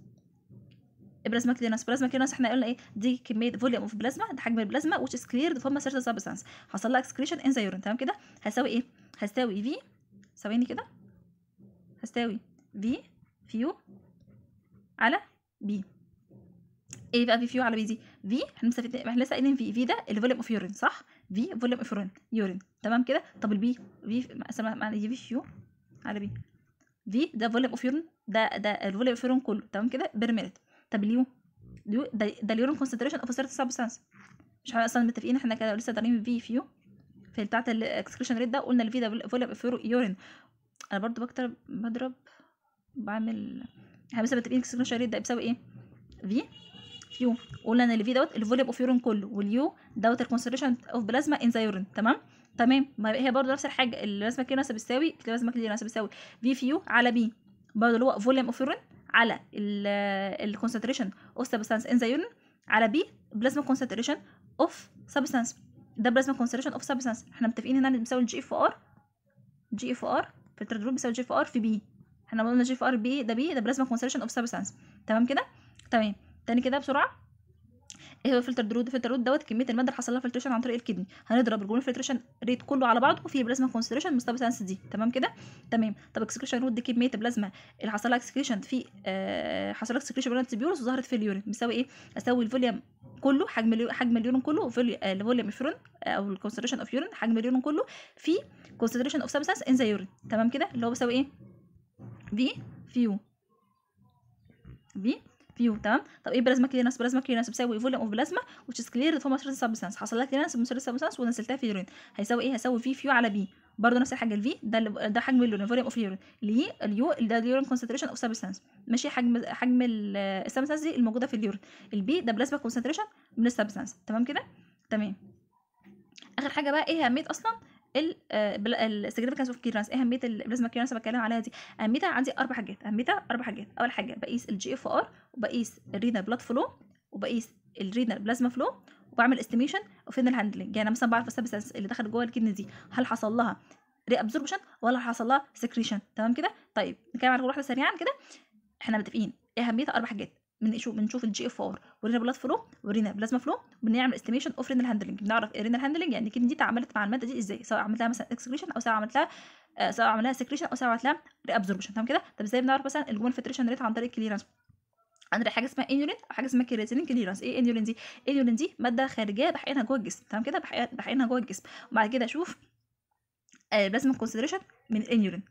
S1: بلازما كلينس بلازما كلينس احنا قلنا ايه دي كميه فوليوم اوف بلازما ده حجم البلازما which is cleared from a certain substance حصل لها اكسكريشن ان ذا يورين تمام كده هساوي ايه هساوي في ثواني كده هساوي في فيو على بي ايه بقى في فيو على بي دي في احنا مستفيدين احنا لسه قايلين في في ده الفوليوم اوف يورين صح في فوليوم اوف يورين يورين تمام كده طب البي في معنى في فيو على بي في ده فوليوم اوف يورين ده ده الفوليوم اوف يورين كله تمام كده بيرميت W ده اليورين كونسنتريشن اوف سيرت سبستانس مش احنا اصلا متفقين احنا كده لسه دارين في فيو في بتاعه الاكسكريشن ريت ده قلنا الفي ده فوليوم اوف يورين انا برضو بكتر بضرب بعمل احنا لسه متفقين الاكسكريشن ريت ده بيساوي ايه في فيو قلنا ان الفي دوت الفوليوم اوف يورين كله واليو دوت الكونسنتريشن اوف بلازما ان ذا يورين تمام تمام ما هي برضو نفس الحاجه البلازما كليرنس بتساوي البلازما كليرنس بتساوي في فيو على بي برضه اللي هو فوليوم اوف يورين على ال concentration of substance in the urine على B plasma concentration of substance ده plasma concentration of substance احنا متفقين هنا بنساوي الجي اف ار جي اف ار فلتر دروب بيساوي جي اف ار في B احنا قلنا جي اف ار بي ده B ده plasma concentration of substance تمام كده؟ تمام تاني كده بسرعه ايه هو فلتر درود فلتر درود دوت كميه الماده اللي حصل لها فلتريشن عن طريق الكدني هنضرب الجلوكوز فلتريشن ريت كله على بعضه في بلازما كونسنتريشن مستوى دي تمام كده تمام طب اكسكريشن رود دي كميه البلازما اللي حصل لها اكسكريشن في آه حصل لها اكسكريشن بلانت بيورس وظهرت في اليورين مساوي ايه اساوي الفوليوم كله حجم حجم اليورين كله اوف آه، يورين آه، او الكونسنتريشن اوف يورين حجم اليورين كله في كونسنتريشن اوف سبستانس ان ذا يورين تمام كده اللي هو بيساوي ايه في فيو في فيهم تمام طب ايه بلازما كلينس بلازما كلينس بيساوي فوليوم اوف بلازما وتش is clear from certain substance حصل لك كلينس من certain substance ونزلتها في يورين هيساوي ايه هيساوي في فيو على بي برضه نفس الحاجه الفي ده ده حجم اليورين فوليوم اوف يورين اللي هي اليو ده اليورين كونسنتريشن اوف سبستانس ماشي حجم حجم السبستانس دي الموجوده في اليورين البي ده بلازما كونسنتريشن من السبستانس تمام كده تمام اخر حاجه بقى ايه اهميه اصلا آه السيجنيفيكانس اوف كيرنس ايه اهميه البلازما كيرنس بتكلم عليها دي اهميتها عندي اربع حاجات اهميتها اربع حاجات اول حاجه بقيس الجي اف ار وبقيس الرينال بلاد فلو وبقيس الرينال بلازما فلو وبعمل استيميشن اوف ان الهاندلنج يعني مثلا بعرف السبسنس اللي دخل جوه الكدن دي هل حصل لها ابزوربشن ولا حصل لها سكريشن تمام كده طيب نتكلم على واحده سريعا كده احنا متفقين إيه اهميتها اربع حاجات بنشوف بنشوف الجي اف ار ورينا بلاد فلو ورينا بلازما فلو بنعمل استيميشن اوف رينال هاندلنج بنعرف رينال إيه هاندلنج يعني كده دي اتعاملت مع الماده دي ازاي سواء عملت لها مثلا اكسكريشن او سواء عملت لها آه، سواء عملت لها سكريشن او سواء عملت لها ريابزوربشن تمام كده طب ازاي بنعرف مثلا الجون فيتريشن ريت عن طريق كليرنس عندنا حاجه اسمها انيورين وحاجه اسمها كيراتينين كليرنس ايه انيورين دي انيورين دي ماده خارجيه بحقنها جوه الجسم تمام كده بحقنها جوه الجسم وبعد كده اشوف بلازما آه، كونسنتريشن من انيورين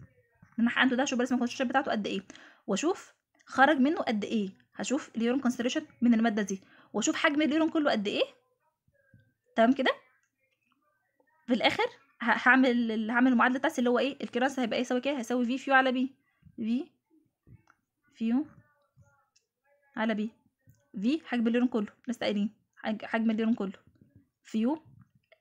S1: ان انا ده شوف بلازما كونسنتريشن بتاعته قد ايه واشوف خرج منه قد ايه هشوف اليورين كونسنتريشن من الماده دي واشوف حجم اليورين كله قد ايه تمام كده في الاخر هعمل هعمل المعادله بتاعتي اللي هو ايه الكيرانس هيبقى ايه يساوي كده هيساوي في فيو على بي في فيو على بي في حجم اليورين كله لسه قايلين حجم اليورين كله فيو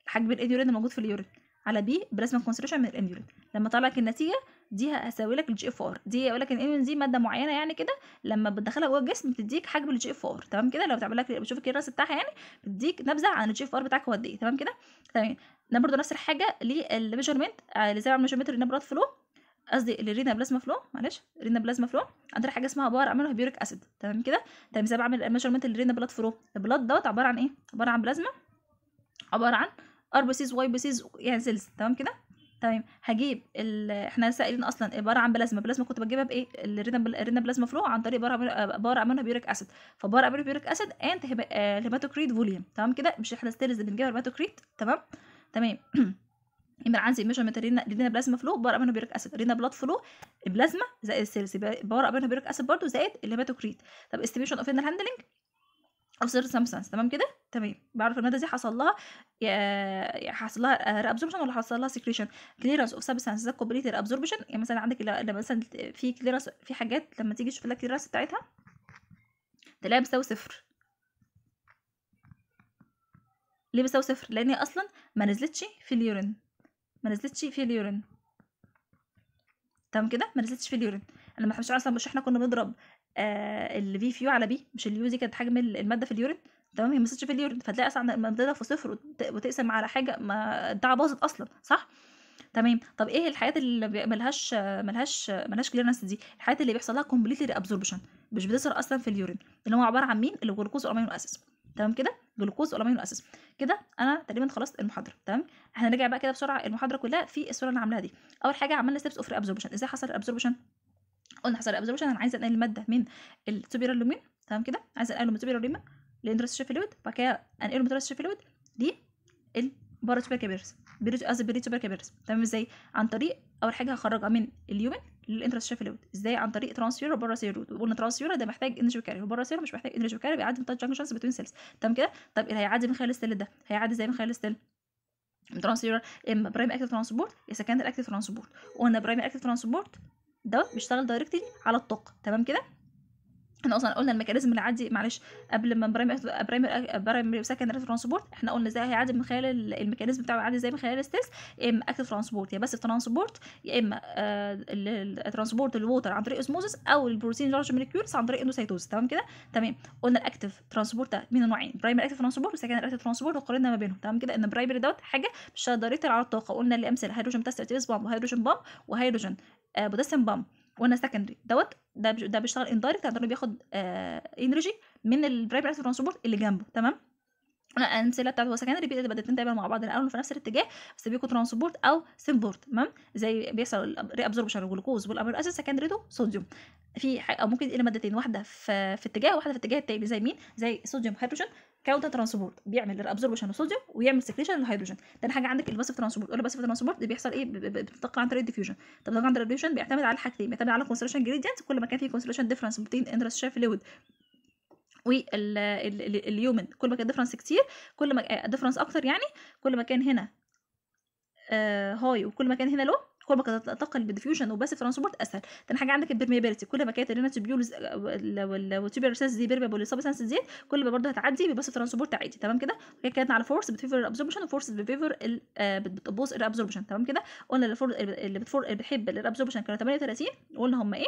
S1: حجم الاديورين الموجود في اليورين على بي بلازما كونسنتريشن من الانديورين لما اطلع لك النتيجه دي هساوي لك الجي اف ار دي يقول لك إيه ان دي ماده معينه يعني كده لما بتدخلها جوه الجسم بتديك حجم الجي اف ار تمام كده لو بتعمل لك بتشوف الكيرس بتاعها يعني بتديك نبذه عن الجي اف ار بتاعك هو قد ايه تمام كده تمام ده برده نفس الحاجه للميجرمنت آه، اللي زي ما ميجرمنت للنبرات فلو قصدي الرينا بلازما فلو معلش رينا بلازما فلو عندنا حاجه اسمها بار عامله بيوريك اسيد تمام كده تمام طيب، ازاي بعمل ميجرمنت الرينا بلاد فلو البلاد دوت عباره عن ايه عباره عن بلازما عباره عن ار بي سيز واي بي سيز يعني سيلز تمام كده تمام طيب هجيب ال... احنا لسه قايلين اصلا عباره عن بلازما بلازما كنت بجيبها بايه الرينا بلازما فلو عن طريق بار عمل... بار بيوريك اسيد فبار بيوريك اسيد انت هيماتوكريت فوليوم تمام كده مش احنا ستيرز اللي بنجيبها هيماتوكريت تمام تمام يبقى عندي ميجرمنت رينا رينا بلازما فلو بار بيوريك اسيد رينا بلاد فلو بلازما زائد السيلز بار بيوريك اسيد برضو زائد الهيماتوكريت طب استيميشن اوف رينال هاندلنج او سامسونج تمام كده تمام بعرف الماده دي حصل لها حصل لها ريابزوربشن آه، ولا حصل لها سكريشن كليرنس اوف سابستانس ذا كوبريت ريابزوربشن يعني مثلا عندك لما مثلا في كليرنس في حاجات لما تيجي تشوف لك الكليرنس بتاعتها تلاقيها بتساوي صفر ليه بتساوي صفر لان اصلا ما نزلتش في اليورين ما نزلتش في اليورين تمام كده ما نزلتش في اليورين انا ما مش اصلا مش احنا كنا بنضرب الفي في يو على بي مش اليو دي كانت حجم الماده في اليورين تمام هي ما في اليورين فتلاقي اصلا الماده في صفر وتقسم على حاجه ما الدعوه باظت اصلا صح تمام طب ايه الحاجات اللي ملهاش ملهاش ملهاش كليرنس دي الحاجات اللي بيحصل لها كومبليتلي ريابزوربشن مش بتظهر اصلا في اليورين اللي هو عباره عن مين الجلوكوز والامينو اسيد تمام كده جلوكوز والامينو اسيد كده انا تقريبا خلصت المحاضره تمام احنا نرجع بقى كده بسرعه المحاضره كلها في الصوره اللي عاملاها دي اول حاجه عملنا ستيبس اوف ريابزوربشن ازاي حصل الابزوربشن قلنا حصل ابزوربشن انا عايزه انقل الماده من السوبر لومين تمام كده عايزه انقله من السوبيرال لومين للانترستيشن فلويد بعد كده انقله من الانترستيشن فلويد للبارا سوبر كابيرس بيريت قصدي بريت سوبر كابيرس تمام ازاي عن طريق اول حاجه هخرجها من اليومن للانترستيشن فلويد ازاي عن طريق ترانسفيور وبارا سيروت وقلنا ترانسفير ده محتاج انرجي كاري وبارا سيروت مش محتاج انرجي كاري بيعدي من تايم جنكشنز بتوين سيلز تمام كده طب ايه هيعدي من خلال السيل ده هيعدي ازاي من خلال السيل ترانسفيور اما برايم اكتيف ترانسبورت يا سكندري اكتيف ترانسبورت وقلنا برايم اكتيف ترانسبورت دوت بيشتغل دايركتلي على الطاقه تمام كده احنا اصلا قلنا الميكانيزم اللي عادي معلش قبل ما برايمري برايمري برايمري ترانسبورت احنا قلنا ازاي هيعدي من خلال الميكانيزم بتاعه عادي ازاي من خلال الستيلز يا اما اكتف ترانسبورت يا بس ترانسبورت يا اما ترانسبورت آه، الووتر عن طريق اسموزس او البروتين لارج موليكيولز عن طريق اندوسيتوز تمام كده تمام قلنا الاكتف ترانسبورت ده من نوعين برايمري اكتف ترانسبورت وسكندري اكتف ترانسبورت وقارنا ما بينهم تمام كده ان برايمري دوت حاجه مش دايركت على الطاقه قلنا الامثله هيدروجين بتاستيتيز بام وهيدروجين بام وهيدروجين بوتاسيوم بام. وانا سكندري دوت ده ده بيشتغل اندايركت يعني بياخد انرجي آه، من البرايمري ترانسبورت اللي جنبه تمام الامثله بتاعت هو سكندري بيبقى تبقى دايما مع بعض الاول في نفس الاتجاه بس بيكون ترانسبورت او سيمبورت تمام زي بيحصل ري ابزوربشن الجلوكوز الاساسي سكندري سكندريته صوديوم في او ممكن تقل مادتين واحده في, في اتجاه واحده في الاتجاه التاني زي مين زي صوديوم هيدروجين كاونتر ترانسبورت بيعمل ابزوربشن للصوديوم ويعمل سكريشن للهيدروجين تاني حاجه عندك الباسيف ترانسبورت الباسيف ترانسبورت بيحصل ايه بتنتقل عن طريق الديفيوجن طب عن طريق الديفيوجن بيعتمد على حاجتين بيعتمد على كونسنتريشن جريدينت كل ما كان في كونسنتريشن ديفرنس بين انترستيشن ليود واليومن كل ما كان ديفرنس كتير كل ما ديفرنس اكتر يعني كل ما كان هنا آه، هاي وكل ما كان هنا لو كل قربك الطاقه للديفيوجن وباسف ترانسبورت اسهل تاني حاجه عندك البرميبيلتي كل ما كانت الرينال تبيولز والتوبيولار سيلز دي بيربل سنس زيت كل ما برضه هتعدي بباسف ترانسبورت عادي تمام كده كانت على فورس بتفيفر الابزوربشن وفورس بتفيفر آه، بتبوظ الابزوربشن تمام كده قلنا اللي بتفور اللي بتحب الابزوربشن كانوا 38 قلنا هم ايه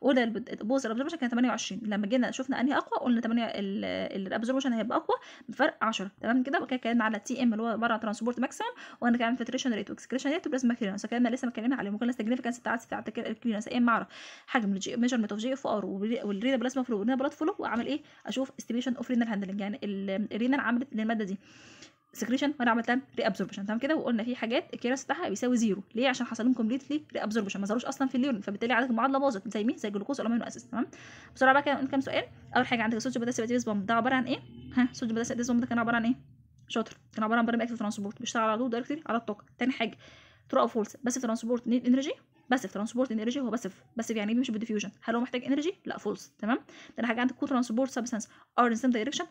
S1: قلنا اللي بتبوظ الابزوربشن كان 28 لما جينا شفنا انهي اقوى قلنا 8 الابزوربشن هيبقى اقوى بفرق 10 تمام كده وكده كان على تي ام اللي هو عباره عن ترانسبورت ماكسيمم وانا كان فيتريشن ريت واكسكريشن ريت بلازما كليرنس كان لسه ما اتكلمنا عليه ممكن significance بتاعت بتاعت الكلينس يا اما حجم الجي ميجرمنت اوف جي اف ار والرينا بلازما فلو والرينا بلاد فلو واعمل ايه اشوف استيميشن اوف رينال هاندلنج يعني الرينال عملت للماده دي سكريشن وانا عملت ري ابزوربشن تمام كده وقلنا في حاجات الكيرس بتاعها بيساوي زيرو ليه عشان حصل لهم كومبليتلي ري ابزوربشن ما ظهروش اصلا في اليورين فبالتالي عندك المعادله باظت زي مين زي الجلوكوز والامينو اسيد تمام بسرعه بقى كده كام سؤال اول حاجه عندك الصوديوم بوتاسيوم اتيز بامب ده عباره عن ايه ها الصوديوم بوتاسيوم ده كان عباره عن ايه شاطر كان عباره عن برنامج اكتف ترانسبورت بيشتغل على طول دايركتلي على الطاقه تاني حاجه ترو او فولس في ترانسبورت نيد انرجي في ترانسبورت انرجي هو بس بس يعني إيه مش بالديفيوجن هل هو محتاج انرجي لا فولس تمام تاني حاجه عندك كو ترانسبورت سبستانس ار ان سيم دايركشن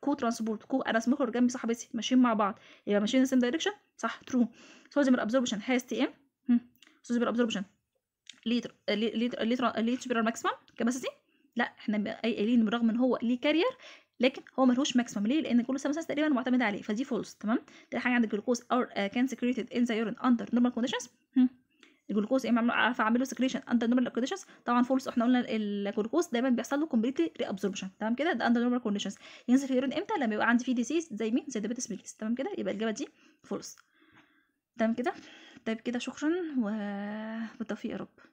S1: كو ترانسبورت كو انا سموكر جنبي صاحبتي ماشيين مع بعض يبقى ماشيين سيم دايركشن صح ترو سوزيمر ابزوربشن هاز تي ام سوزيمر ابزوربشن ليتر ليتر ليتر ليتر ماكسيمم كباسيتي لا احنا قايلين بالرغم ان هو ليه كارير لكن هو ملهوش ماكسيمم ليه لان كل سبستانس تقريبا معتمد عليه فدي فولس تمام تاني حاجه عند الجلوكوز اور كان سكريتد ان ذا يورين اندر نورمال كونديشنز الجلوكوز ايه اعرف عارف له سكريشن اندر نورمال كونديشنز طبعا فولس احنا قلنا الجلوكوز دايما بيحصل له كومبليتلي ري ابزوربشن تمام كده ده اندر نورمال كونديشنز ينزل في اليورين امتى لما يبقى عندي فيه ديسيز زي مين زي دايبيتس ميليتس تمام كده يبقى الاجابه دي فولس تمام كده طيب كده شكرا وبالتوفيق يا رب